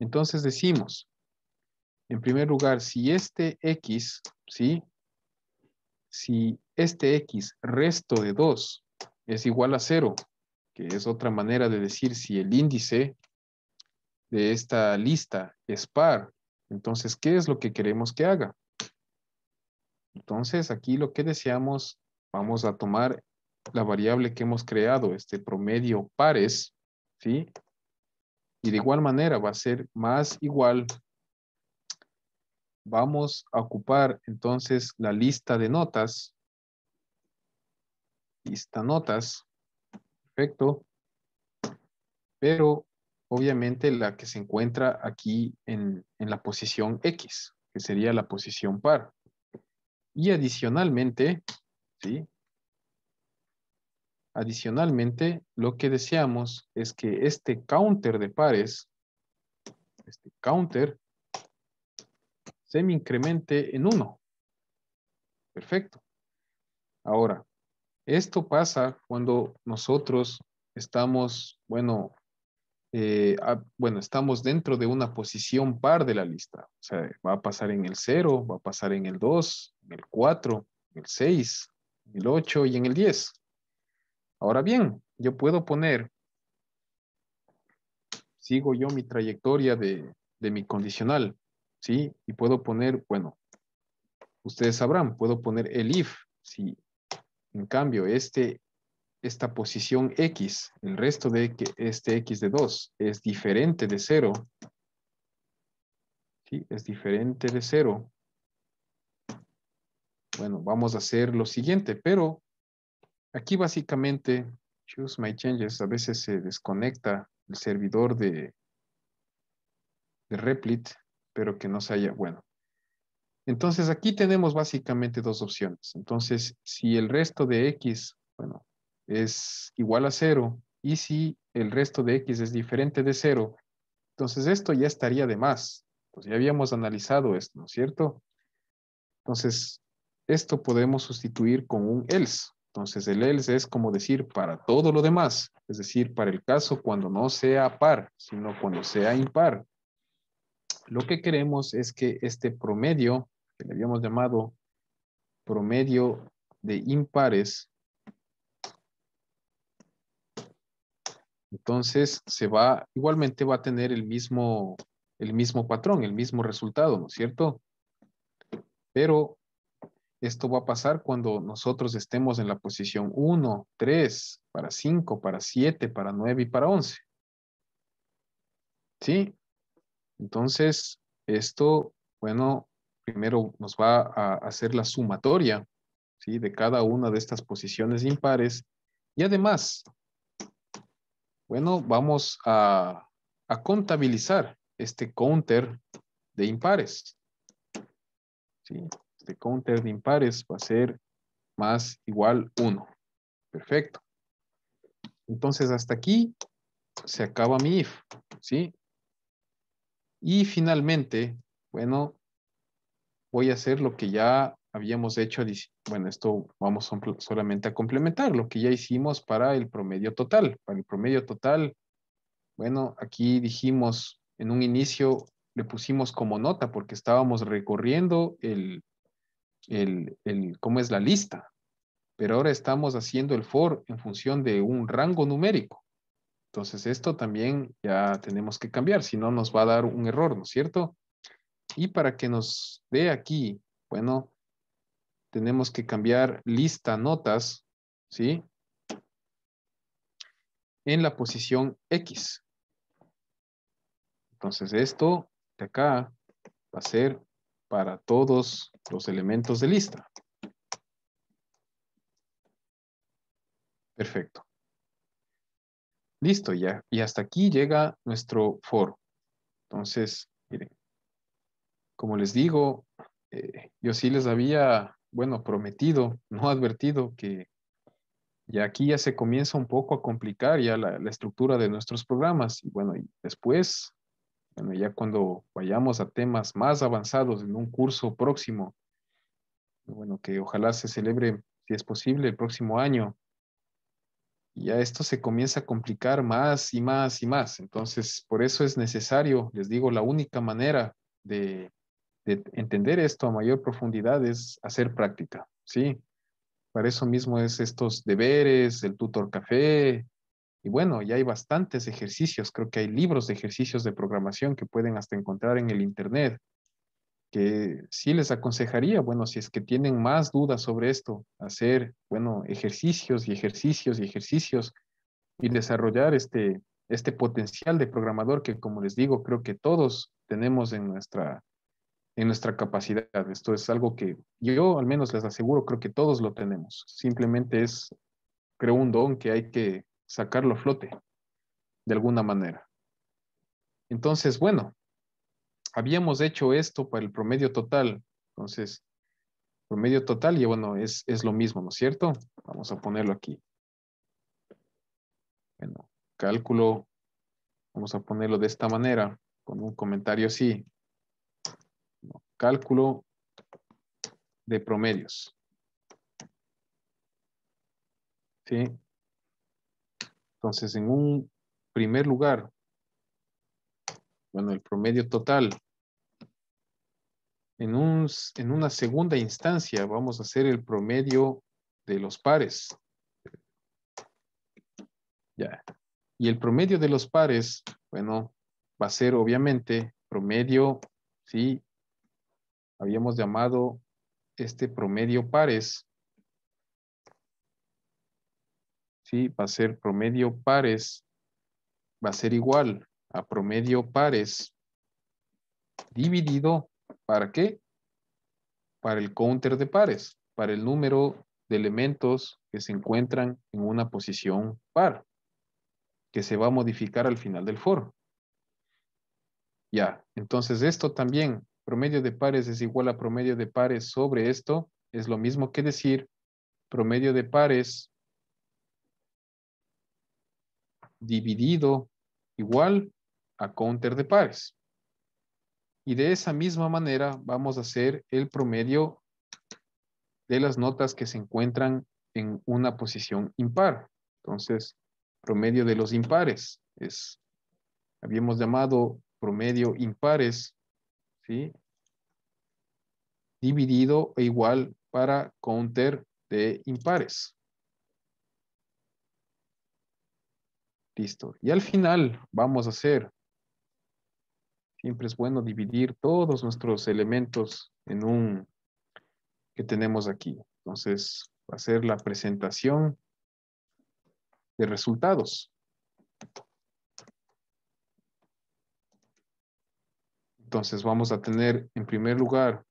Entonces decimos, en primer lugar, si este X, ¿sí? Si este x resto de 2 es igual a 0, que es otra manera de decir si el índice de esta lista es par. Entonces, ¿qué es lo que queremos que haga? Entonces, aquí lo que deseamos, vamos a tomar la variable que hemos creado, este promedio pares, ¿sí? Y de igual manera va a ser más igual. Vamos a ocupar entonces la lista de notas lista notas. Perfecto. Pero obviamente la que se encuentra aquí en, en la posición X, que sería la posición par. Y adicionalmente, ¿sí? Adicionalmente, lo que deseamos es que este counter de pares, este counter, se me incremente en 1. Perfecto. Ahora, esto pasa cuando nosotros estamos, bueno, eh, bueno, estamos dentro de una posición par de la lista. O sea, va a pasar en el 0, va a pasar en el 2, en el 4, en el 6, en el 8 y en el 10. Ahora bien, yo puedo poner, sigo yo mi trayectoria de, de mi condicional, ¿sí? Y puedo poner, bueno, ustedes sabrán, puedo poner el if, si en cambio, este, esta posición X, el resto de este X de 2 es diferente de 0. ¿Sí? Es diferente de 0. Bueno, vamos a hacer lo siguiente, pero aquí básicamente, choose my changes, a veces se desconecta el servidor de, de Replit, pero que no se haya, bueno, entonces aquí tenemos básicamente dos opciones. Entonces, si el resto de X, bueno, es igual a cero, y si el resto de X es diferente de cero, entonces esto ya estaría de más. Pues ya habíamos analizado esto, ¿no es cierto? Entonces, esto podemos sustituir con un else. Entonces, el else es como decir para todo lo demás, es decir, para el caso cuando no sea par, sino cuando sea impar. Lo que queremos es que este promedio que le habíamos llamado promedio de impares, entonces se va, igualmente va a tener el mismo, el mismo patrón, el mismo resultado, ¿no es cierto? Pero esto va a pasar cuando nosotros estemos en la posición 1, 3, para 5, para 7, para 9 y para 11. ¿Sí? Entonces, esto, bueno, primero nos va a hacer la sumatoria ¿sí? de cada una de estas posiciones impares. Y además, bueno, vamos a, contabilizar este counter de impares. ¿sí? Este counter de impares va a ser más igual 1. Perfecto. Entonces, hasta aquí se acaba mi if, ¿sí? Y finalmente, bueno, voy a hacer lo que ya habíamos hecho, bueno, esto vamos solamente a complementar lo que ya hicimos para el promedio total. Para el promedio total, bueno, aquí dijimos en un inicio, le pusimos como nota porque estábamos recorriendo el, el, el cómo es la lista, pero ahora estamos haciendo el for en función de un rango numérico. Entonces esto también ya tenemos que cambiar, si no nos va a dar un error, ¿no es cierto? Y para que nos dé aquí, bueno, tenemos que cambiar lista notas, ¿sí? En la posición X. Entonces esto de acá va a ser para todos los elementos de lista. Perfecto. Listo, ya. Y hasta aquí llega nuestro foro. Entonces, como les digo, eh, yo sí les había, bueno, prometido, <laughs> no advertido que ya aquí ya se comienza un poco a complicar ya la, estructura de nuestros programas. Y bueno, y después, bueno, ya cuando vayamos a temas más avanzados en un curso próximo, bueno, que ojalá se celebre, si es posible, el próximo año, ya esto se comienza a complicar más y más y más. Entonces, por eso es necesario, les digo, la única manera de entender esto a mayor profundidad es hacer práctica, ¿sí? Para eso mismo es estos deberes, el tutor café, y bueno, ya hay bastantes ejercicios, creo que hay libros de ejercicios de programación que pueden hasta encontrar en el Internet, que sí les aconsejaría, bueno, si es que tienen más dudas sobre esto, hacer, bueno, ejercicios y ejercicios y ejercicios y desarrollar este, este potencial de programador que, como les digo, creo que todos tenemos en nuestra, en nuestra capacidad. Esto es algo que yo al menos les aseguro, creo que todos lo tenemos. Simplemente es, creo, un don que hay que sacarlo a flote de alguna manera. Entonces, bueno, habíamos hecho esto para el promedio total. Entonces, promedio total y bueno, es, es lo mismo, ¿no es cierto? Vamos a ponerlo aquí. Bueno, cálculo, vamos a ponerlo de esta manera, con un comentario así, Cálculo de promedios. ¿Sí? Entonces, en un primer lugar, bueno, el promedio total. En, en una segunda instancia vamos a hacer el promedio de los pares. Ya. Y el promedio de los pares, bueno, va a ser obviamente promedio, ¿sí? habíamos llamado este promedio pares. Sí, va a ser promedio pares, va a ser igual a promedio pares dividido, ¿para qué? Para el counter de pares, para el número de elementos que se encuentran en una posición par, que se va a modificar al final del foro. Ya, entonces esto también promedio de pares es igual a promedio de pares sobre esto, es lo mismo que decir promedio de pares dividido igual a counter de pares. Y de esa misma manera vamos a hacer el promedio de las notas que se encuentran en una posición impar. Entonces, promedio de los impares es, habíamos llamado promedio impares, ¿sí? dividido e igual para counter de impares. Listo. Y al final vamos a hacer, siempre es bueno dividir todos nuestros elementos en un que tenemos aquí. Entonces, va a ser la presentación de resultados. Entonces, vamos a tener en primer lugar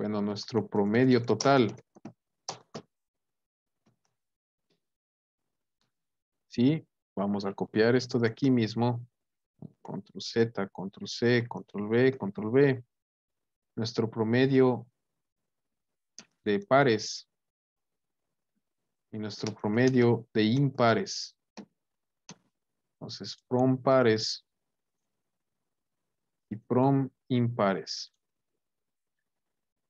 bueno, nuestro promedio total. ¿Sí? Vamos a copiar esto de aquí mismo. Control Z, Control C, Control V, Control V. Nuestro promedio de pares y nuestro promedio de impares. Entonces, prom pares y prom impares.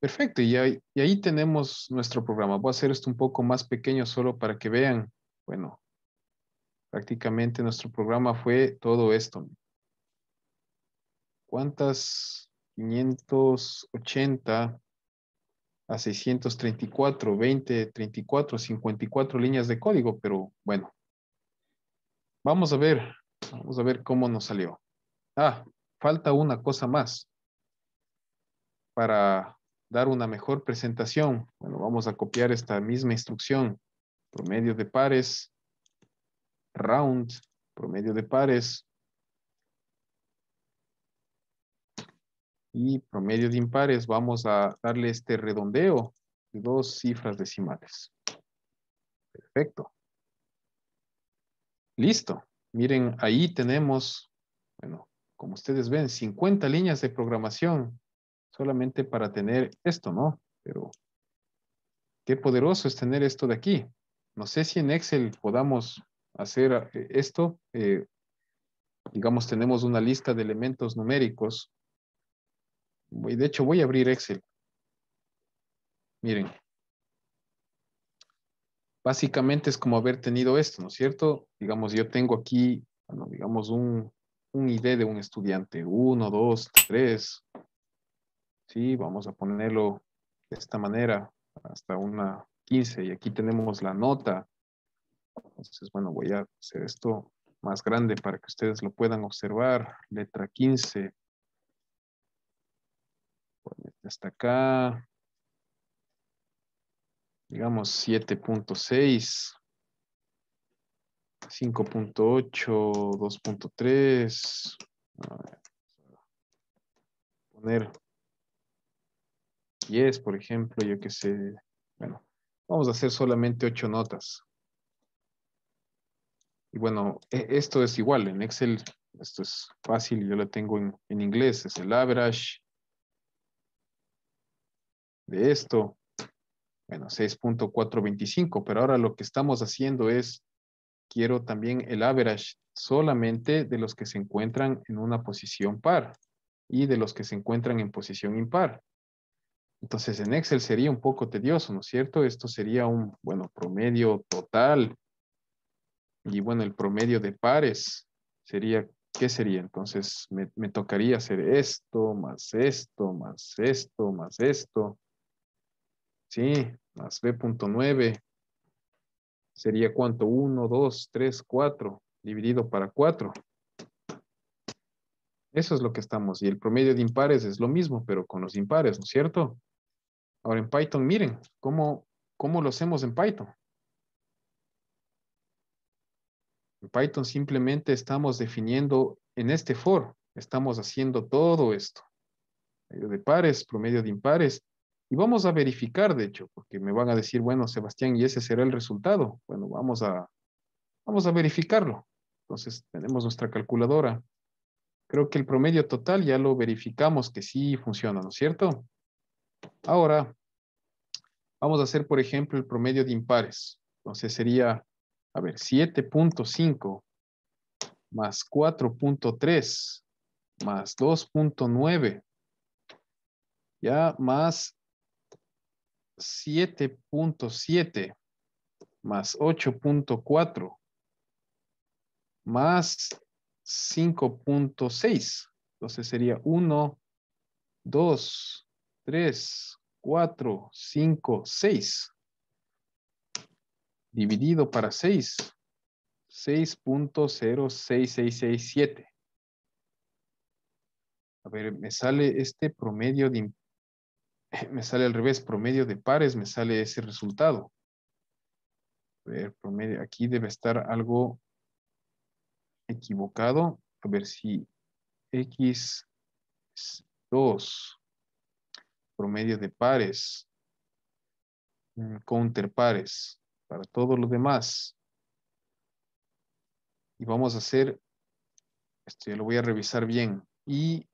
Perfecto, y ahí, tenemos nuestro programa. Voy a hacer esto un poco más pequeño solo para que vean. Bueno, prácticamente nuestro programa fue todo esto. ¿Cuántas? 580 a 634, 20, 34, 54 líneas de código, pero bueno. Vamos a ver, vamos a ver cómo nos salió. Ah, falta una cosa más para dar una mejor presentación. Bueno, vamos a copiar esta misma instrucción. Promedio de pares, round, promedio de pares y promedio de impares. Vamos a darle este redondeo de dos cifras decimales. Perfecto. Listo. Miren, ahí tenemos, bueno, como ustedes ven, 50 líneas de programación solamente para tener esto, ¿no? Pero qué poderoso es tener esto de aquí. No sé si en Excel podamos hacer eh, esto. Eh, digamos, tenemos una lista de elementos numéricos. Y de hecho, voy a abrir Excel. Miren. Básicamente es como haber tenido esto, ¿no es cierto? Digamos, yo tengo aquí, digamos, un, un ID de un estudiante. Uno, dos, tres, ¿sí? Vamos a ponerlo de esta manera, hasta una 15, y aquí tenemos la nota. Entonces, bueno, voy a hacer esto más grande para que ustedes lo puedan observar. Letra 15. Hasta acá. Digamos 7.6. 5.8, 2.3. Poner por ejemplo, yo que sé, bueno, vamos a hacer solamente ocho notas. Y bueno, e, esto es igual, en Excel esto es fácil, yo lo tengo en, en inglés, es el average de esto, bueno, 6.425, pero ahora lo que estamos haciendo es, quiero también el average solamente de los que se encuentran en una posición par y de los que se encuentran en posición impar. Entonces, en Excel sería un poco tedioso, ¿no es cierto? Esto sería un, bueno, promedio total. Y bueno, el promedio de pares sería, ¿qué sería? Entonces, me, tocaría hacer esto, más esto, más esto, más esto. Sí, más B.9. Sería cuánto? 1, 2, 3, 4, dividido para 4. Eso es lo que estamos. Y el promedio de impares es lo mismo, pero con los impares, ¿no es cierto? Ahora en Python, miren cómo, lo hacemos en Python. En Python simplemente estamos definiendo en este for, estamos haciendo todo esto. Medio de pares, promedio de impares. Y vamos a verificar, de hecho, porque me van a decir, bueno, Sebastián, ¿y ese será el resultado? Bueno, vamos a, vamos a verificarlo. Entonces, tenemos nuestra calculadora. Creo que el promedio total ya lo verificamos que sí funciona, ¿no es cierto? Ahora, vamos a hacer, por ejemplo, el promedio de impares. Entonces sería, a ver, 7.5 más 4.3 más 2.9, ya más 7.7 más 8.4 más 5.6. Entonces sería 1, 2, 3, 4, 5, 6. Dividido para 6. 6.06667. A ver, me sale este promedio de... <laughs> Me sale al revés, promedio de pares, me sale ese resultado. A ver, promedio, aquí debe estar algo equivocado. A ver si X2 promedio de pares, mm, counter pares, para todos los demás. Y vamos a hacer, esto ya lo voy a revisar bien, y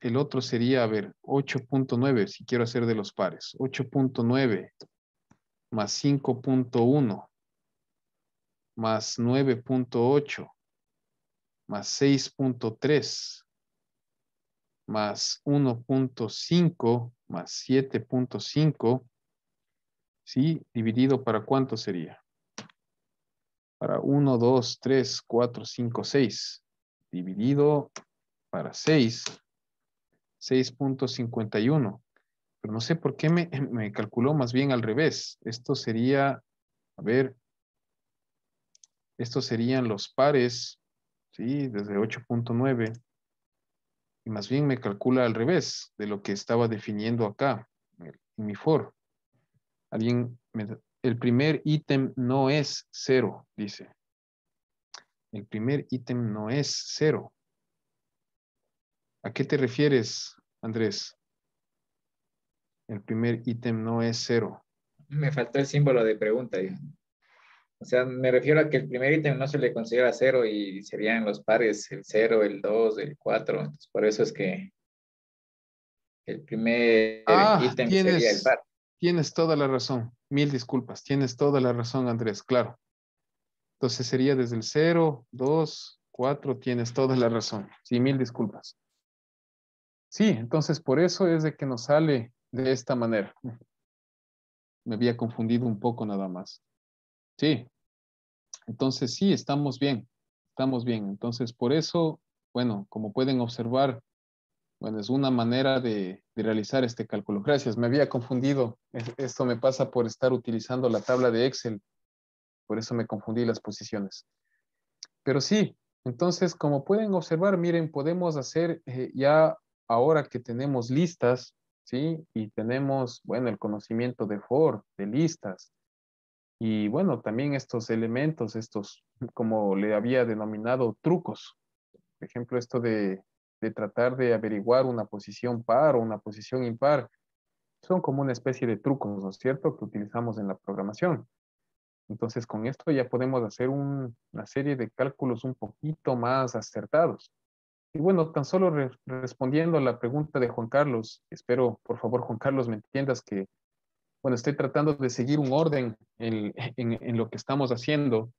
el otro sería, a ver, 8.9, si quiero hacer de los pares, 8.9 más 5.1 más 9.8 más 6.3 más 1.5 más 7.5, ¿sí? Dividido para cuánto sería? Para 1, 2, 3, 4, 5, 6. Dividido para 6, 6.51. Pero no sé por qué <laughs> me, calculó más bien al revés. Esto sería, a ver, estos serían los pares, ¿sí? Desde 8.9 y más bien me calcula al revés de lo que estaba definiendo acá en mi for. Alguien, me, el primer ítem no es cero, dice. El primer ítem no es cero. ¿A qué te refieres, Andrés? El primer ítem no es cero. Me faltó el símbolo de pregunta. O sea, me refiero a que el primer ítem no se le considera cero y serían los pares el cero, el 2, el 4. Entonces, por eso es que el primer ah, ítem sería el par. Tienes toda la razón. Mil disculpas. Tienes toda la razón, Andrés. Claro. Entonces sería desde el 0, 2, cuatro. Tienes toda la razón. Sí, mil disculpas. Sí, entonces por eso es de que nos sale de esta manera. Me había confundido un poco nada más. Sí, entonces sí, estamos bien, estamos bien. Entonces, por eso, bueno, como pueden observar, bueno, es una manera de, realizar este cálculo. Gracias, me había confundido. Esto me pasa por estar utilizando la tabla de Excel. Por eso me confundí las posiciones. Pero sí, entonces, como pueden observar, miren, podemos hacer eh, ya ahora que tenemos listas, ¿sí? Y tenemos, bueno, el conocimiento de for, de listas, y bueno, también estos elementos, estos, como le había denominado, trucos. Por ejemplo, esto de, tratar de averiguar una posición par o una posición impar, son como una especie de trucos, ¿no es cierto?, que utilizamos en la programación. Entonces, con esto ya podemos hacer una serie de cálculos un poquito más acertados. Y bueno, tan solo respondiendo a la pregunta de Juan Carlos, espero, por favor, Juan Carlos, me entiendas que bueno, estoy tratando de seguir un orden en, en, lo que estamos haciendo,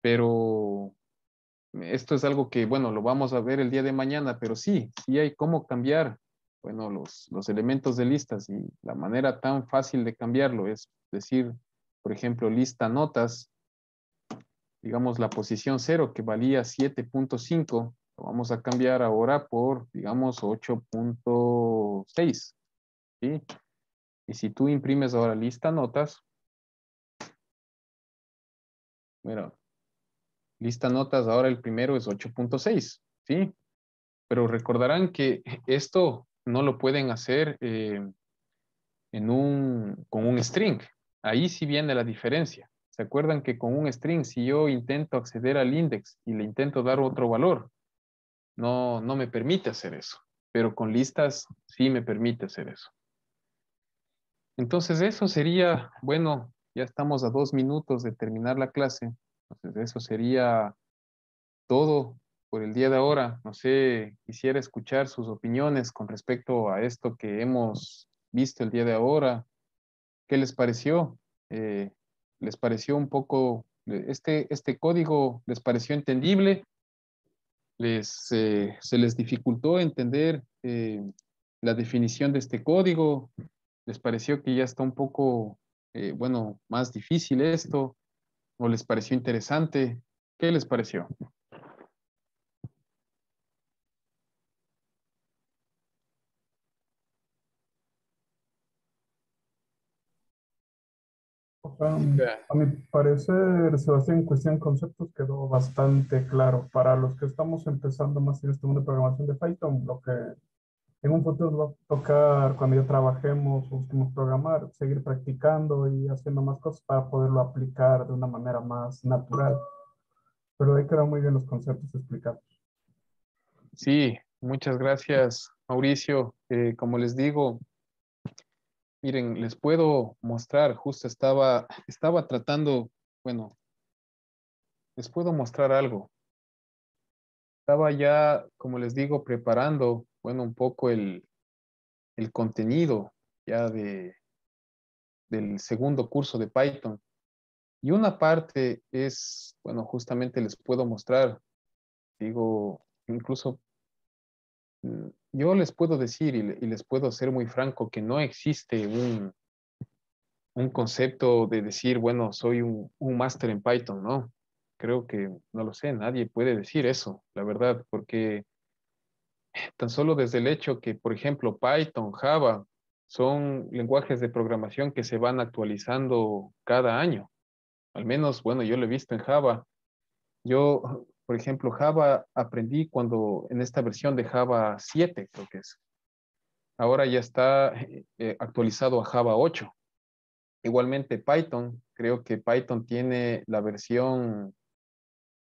pero esto es algo que, bueno, lo vamos a ver el día de mañana, pero sí, sí hay cómo cambiar, bueno, los, los elementos de listas y la manera tan fácil de cambiarlo es decir, por ejemplo, lista notas, digamos, la posición 0 que valía 7.5, lo vamos a cambiar ahora por, digamos, 8.6, ¿sí? Y si tú imprimes ahora lista notas, mira, lista notas ahora el primero es 8.6, ¿sí? Pero recordarán que esto no lo pueden hacer eh, en un, con un string. Ahí sí viene la diferencia. ¿Se acuerdan que con un string, si yo intento acceder al index y le intento dar otro valor, no, no me permite hacer eso? Pero con listas sí me permite hacer eso. Entonces eso sería, bueno, ya estamos a dos minutos de terminar la clase. Entonces eso sería todo por el día de ahora. No sé, quisiera escuchar sus opiniones con respecto a esto que hemos visto el día de ahora. ¿Qué les pareció? Eh, ¿Les pareció un poco, eh, este, este, código les pareció entendible? Eh, ¿Se les dificultó entender la definición de este código? ¿Les pareció que ya está un poco, eh, bueno, más difícil esto? ¿O les pareció interesante? ¿Qué les pareció? a mi parecer, Sebastián, en cuestión de conceptos quedó bastante claro. Para los que estamos empezando más en este mundo de programación de Python, lo que en un futuro nos va a tocar, cuando ya trabajemos o busquemos programar, seguir practicando y haciendo más cosas para poderlo aplicar de una manera más natural. Pero ahí quedan muy bien los conceptos explicados. Sí, muchas gracias, Mauricio. Eh, como les digo, miren, les puedo mostrar, justo estaba, estaba tratando, bueno, les puedo mostrar algo. Estaba ya, como les digo, preparando bueno, un poco el, contenido ya de, del segundo curso de Python. Y una parte es, bueno, justamente les puedo mostrar, digo, incluso mm, yo les puedo decir y, les puedo ser muy franco que no existe un, un concepto de decir, bueno, soy un máster en Python, ¿no? Creo que, no lo sé, nadie puede decir eso, la verdad, porque tan solo desde el hecho que, por ejemplo, Python, Java, son lenguajes de programación que se van actualizando cada año. Al menos, bueno, yo lo he visto en Java. Yo, por ejemplo, Java aprendí cuando en esta versión de Java 7, creo que es. Ahora ya está eh, eh, actualizado a Java 8. Igualmente Python, creo que Python tiene la versión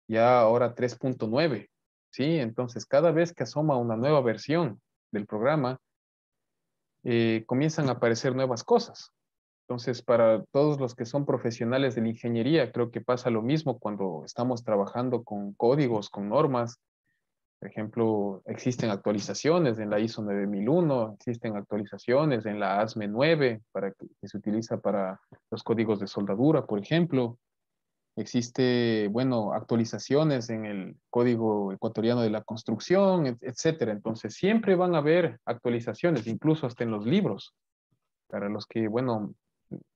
ya ahora 3.9 ¿sí? Entonces, cada vez que asoma una nueva versión del programa, eh, comienzan a aparecer nuevas cosas. Entonces, para todos los que son profesionales de la ingeniería, creo que pasa lo mismo cuando estamos trabajando con códigos, con normas. Por ejemplo, existen actualizaciones en la ISO 9001, existen actualizaciones en la ASME 9, para que se utiliza para los códigos de soldadura, por ejemplo existe, bueno, actualizaciones en el Código Ecuatoriano de la Construcción, etcétera. Entonces, siempre van a haber actualizaciones, incluso hasta en los libros. Para los que, bueno,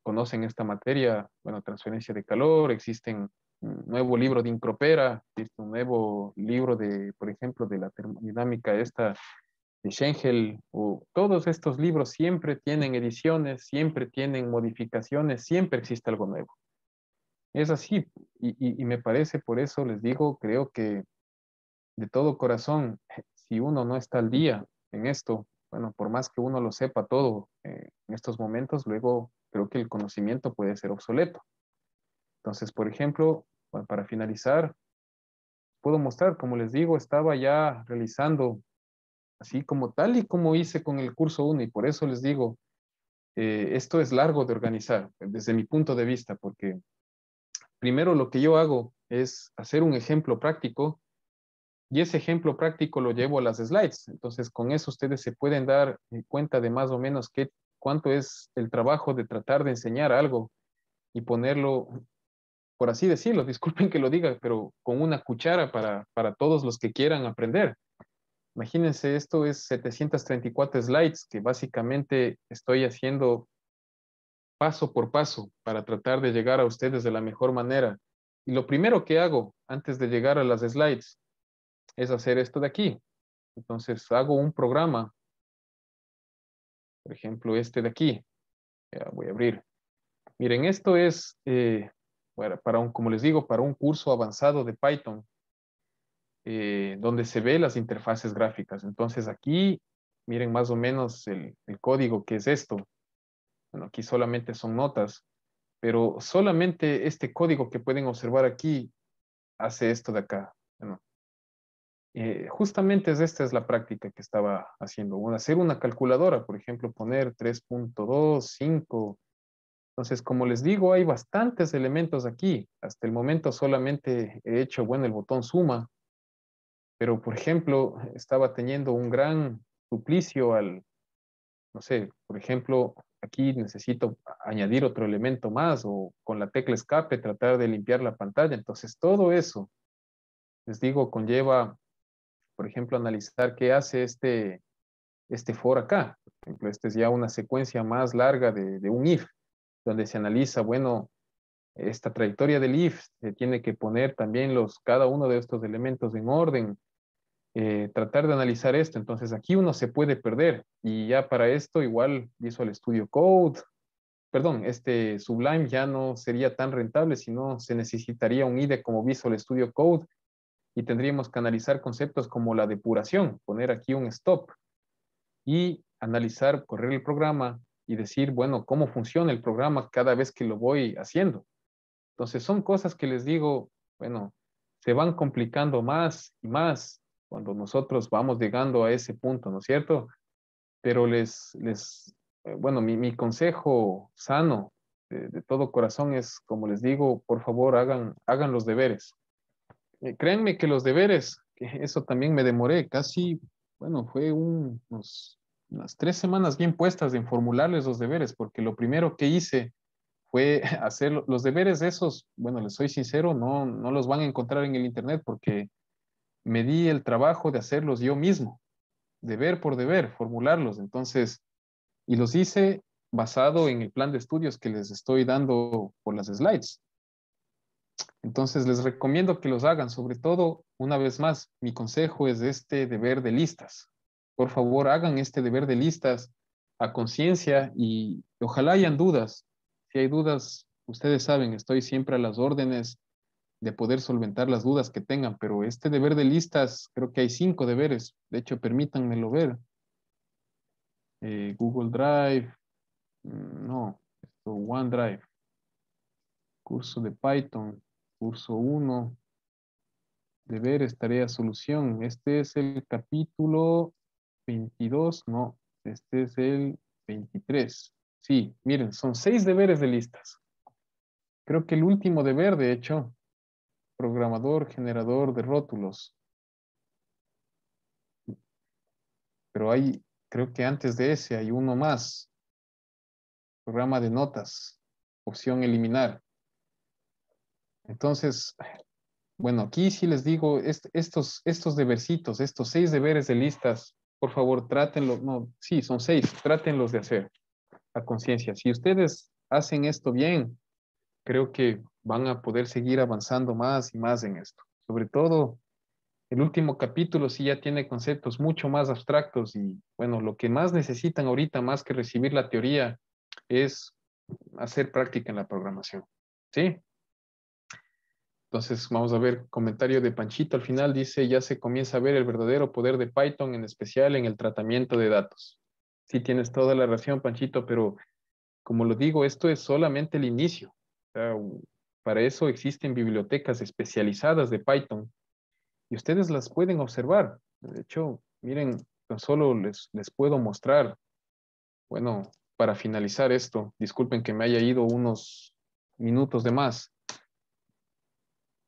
conocen esta materia, bueno, transferencia de calor, existen un nuevo libro de Incropera, existe un nuevo libro de, por ejemplo, de la termodinámica esta de Schengel, o todos estos libros siempre tienen ediciones, siempre tienen modificaciones, siempre existe algo nuevo. Es así, y, me parece, por eso les digo, creo que de todo corazón, eh, si uno no está al día en esto, bueno, por más que uno lo sepa todo eh, en estos momentos, luego creo que el conocimiento puede ser obsoleto. Entonces, por ejemplo, para finalizar, puedo mostrar, como les digo, estaba ya realizando así como tal y como hice con el curso 1 y por eso les digo, eh, esto es largo de organizar desde mi punto de vista, porque primero lo que yo hago es hacer un ejemplo práctico y ese ejemplo práctico lo llevo a las slides. Entonces, con eso ustedes se pueden dar eh, cuenta de más o menos qué, cuánto es el trabajo de tratar de enseñar algo y ponerlo, por así decirlo, <laughs> disculpen que lo diga, pero con una cuchara para, para todos los que quieran aprender. Imagínense, esto es 734 slides que básicamente estoy haciendo paso por paso para tratar de llegar a ustedes de la mejor manera. Y lo primero que hago antes de llegar a las slides es hacer esto de aquí. Entonces hago un programa, por ejemplo, este de aquí. voy a abrir. Miren, esto es, eh, para un, como les digo, para un curso avanzado de Python, eh, donde se ve las interfaces gráficas. Entonces aquí, miren más o menos el código que es esto. Bueno, aquí solamente son notas, pero solamente este código que pueden observar aquí hace esto de acá. Eh, justamente esta es la práctica que estaba haciendo. Bueno, hacer una calculadora, por ejemplo, poner 3.2, 5. Entonces, como les digo, hay bastantes elementos aquí. Hasta el momento solamente he hecho, bueno, el botón suma. Pero, por ejemplo, estaba teniendo un gran suplicio al, no sé, por ejemplo, aquí necesito añadir otro elemento más o con la tecla escape tratar de limpiar la pantalla. Entonces, todo eso, les digo, conlleva, por ejemplo, analizar qué hace este, este for acá. Por ejemplo, esta es ya una secuencia más larga de, un if, donde se analiza, bueno, esta trayectoria del if se tiene que poner también los, cada uno de estos elementos en orden eh, tratar de analizar esto. Entonces aquí uno se puede perder y ya para esto igual Visual Studio Code, perdón, este Sublime ya no sería tan rentable, sino se necesitaría un IDE como Visual Studio Code y tendríamos que analizar conceptos como la depuración, poner aquí un stop y analizar, correr el programa y decir, bueno, cómo funciona el programa cada vez que lo voy haciendo. Entonces son cosas que les digo, bueno, se van complicando más y más cuando nosotros vamos llegando a ese punto, ¿no es cierto? Pero les, les eh, bueno, mi, consejo sano de, todo corazón es, como les digo, por favor hagan, hagan los deberes. Eh, créanme que los deberes, que eso también me demoré, casi, bueno, fue unas tres semanas bien puestas en formularles los deberes, porque lo primero que hice fue <laughs> hacer los deberes esos, bueno, les soy sincero, no, no los van a encontrar en el Internet porque me di el trabajo de hacerlos yo mismo, deber por deber, formularlos. Entonces, y los hice basado en el plan de estudios que les estoy dando por las slides. Entonces, les recomiendo que los hagan. Sobre todo, una vez más, mi consejo es este deber de listas. Por favor, hagan este deber de listas a conciencia y ojalá hayan dudas. Si hay dudas, ustedes saben, estoy siempre a las órdenes de poder solventar las dudas que tengan, pero este deber de listas, creo que hay cinco deberes, de hecho permítanmelo ver. Eh, Google Drive, mm, no, Esto, OneDrive, curso de Python, curso 1, deberes, tarea, solución. Este es el capítulo 22, no, este es el 23. Sí, miren, son seis deberes de listas. Creo que el último deber, de hecho, programador, generador de rótulos. Pero hay, creo que antes de ese hay uno más. Programa de notas, opción eliminar. Entonces, bueno, aquí sí les digo, estos, estos debercitos, estos seis deberes de listas, por favor, trátenlos, no, sí, son seis, trátenlos de hacer a conciencia. Si ustedes hacen esto bien, creo que van a poder seguir avanzando más y más en esto. Sobre todo, el último capítulo sí ya tiene conceptos mucho más abstractos y bueno, lo que más necesitan ahorita, más que recibir la teoría, es hacer práctica en la programación. ¿Sí? Entonces, vamos a ver comentario de Panchito al final. Dice, ya se comienza a ver el verdadero poder de Python, en especial en el tratamiento de datos. Sí, tienes toda la razón, Panchito, pero como lo digo, esto es solamente el inicio. O sea, para eso existen bibliotecas especializadas de Python y ustedes las pueden observar. De hecho, miren, tan solo les, les puedo mostrar. Bueno, para finalizar esto, disculpen que me haya ido unos minutos de más,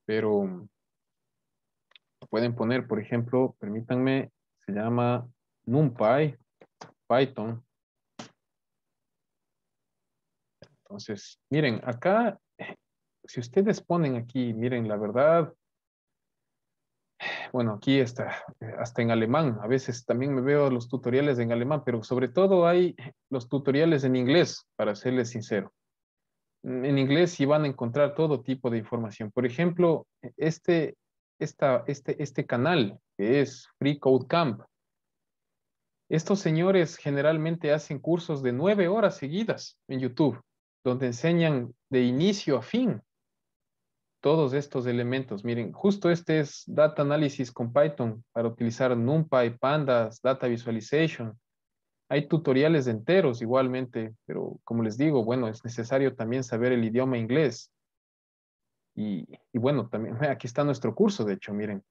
pero pueden poner, por ejemplo, permítanme, se llama NumPy, Python. Entonces, miren, acá si ustedes ponen aquí, miren, la verdad, bueno, aquí está, hasta en alemán, a veces también me veo los tutoriales en alemán, pero sobre todo hay los tutoriales en inglés, para serles sincero. En inglés sí van a encontrar todo tipo de información. Por ejemplo, este, esta, este, este canal, que es Free Code Camp, estos señores generalmente hacen cursos de nueve horas seguidas en YouTube, donde enseñan de inicio a fin todos estos elementos. Miren, justo este es Data Analysis con Python para utilizar NumPy, Pandas, Data Visualization. Hay tutoriales enteros igualmente, pero como les digo, bueno, es necesario también saber el idioma inglés. Y, bueno, también <laughs> aquí está nuestro curso, de hecho, miren.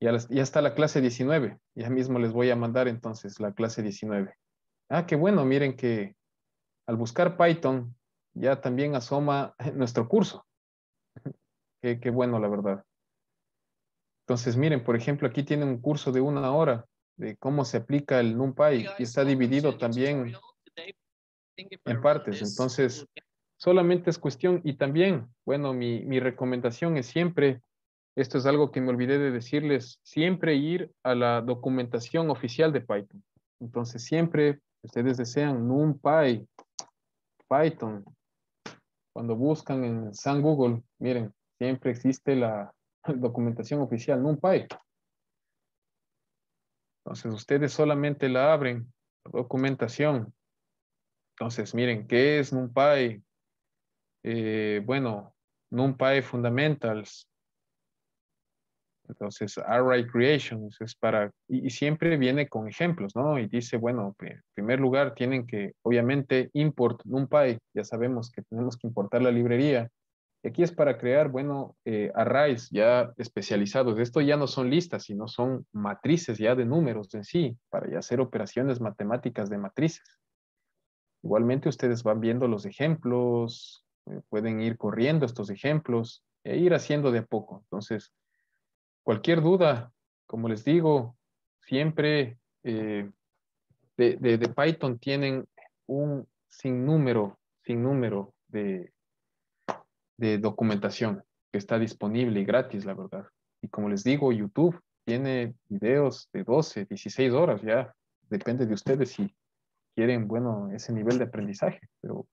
ya está la clase 19. Ya mismo les voy a mandar entonces la clase 19. Ah, qué bueno, miren que al buscar Python ya también asoma <laughs> nuestro curso. Qué, bueno, la verdad. Entonces, miren, por ejemplo, aquí tienen un curso de una hora de cómo se aplica el NumPy y está dividido también en partes. Entonces, solamente es cuestión y también, bueno, mi, mi recomendación es siempre, esto es algo que me olvidé de decirles, siempre ir a la documentación oficial de Python. Entonces, siempre ustedes desean NumPy, Python, cuando buscan en San Google, miren, siempre existe la <laughs> documentación oficial, NumPy. Entonces, ustedes solamente la abren, documentación. Entonces, miren, ¿qué es NumPy? Eh, bueno, NumPy Fundamentals. Entonces, Array Creations es para, y, siempre viene con ejemplos, ¿no? Y dice, bueno, en primer lugar tienen que, obviamente, import NumPy. Ya sabemos que tenemos que importar la librería. Aquí es para crear, bueno, eh, arrays ya especializados. Esto ya no son listas, sino son matrices ya de números en sí, para ya hacer operaciones matemáticas de matrices. Igualmente ustedes van viendo los ejemplos, eh, pueden ir corriendo estos ejemplos e ir haciendo de a poco. Entonces, cualquier duda, como les digo, siempre eh, de, de Python tienen un sinnúmero, sinnúmero de, de documentación que está disponible y gratis, la verdad. Y como les digo, YouTube tiene videos de 12, 16 horas ya. Depende de ustedes si quieren, bueno, ese nivel de aprendizaje. Pero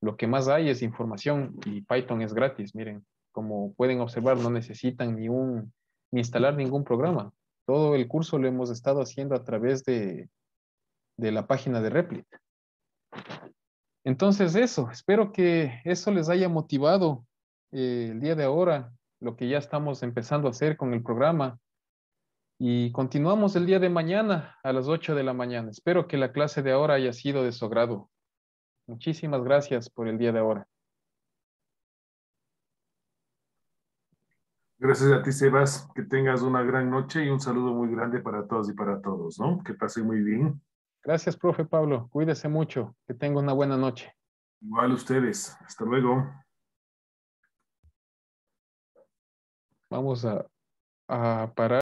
lo que más hay es información y Python es gratis. Miren, como pueden observar, no necesitan ni, un, ni instalar ningún programa. Todo el curso lo hemos estado haciendo a través de, de la página de Replit. Entonces eso, espero que eso les haya motivado eh, el día de ahora, lo que ya estamos empezando a hacer con el programa. Y continuamos el día de mañana a las 8 de la mañana. Espero que la clase de ahora haya sido de su agrado. Muchísimas gracias por el día de ahora. Gracias a ti, Sebas. Que tengas una gran noche y un saludo muy grande para todos y para todos, ¿no? Que pase muy bien. Gracias, profe Pablo. Cuídese mucho. Que tenga una buena noche. Igual ustedes. Hasta luego. Vamos a, a parar.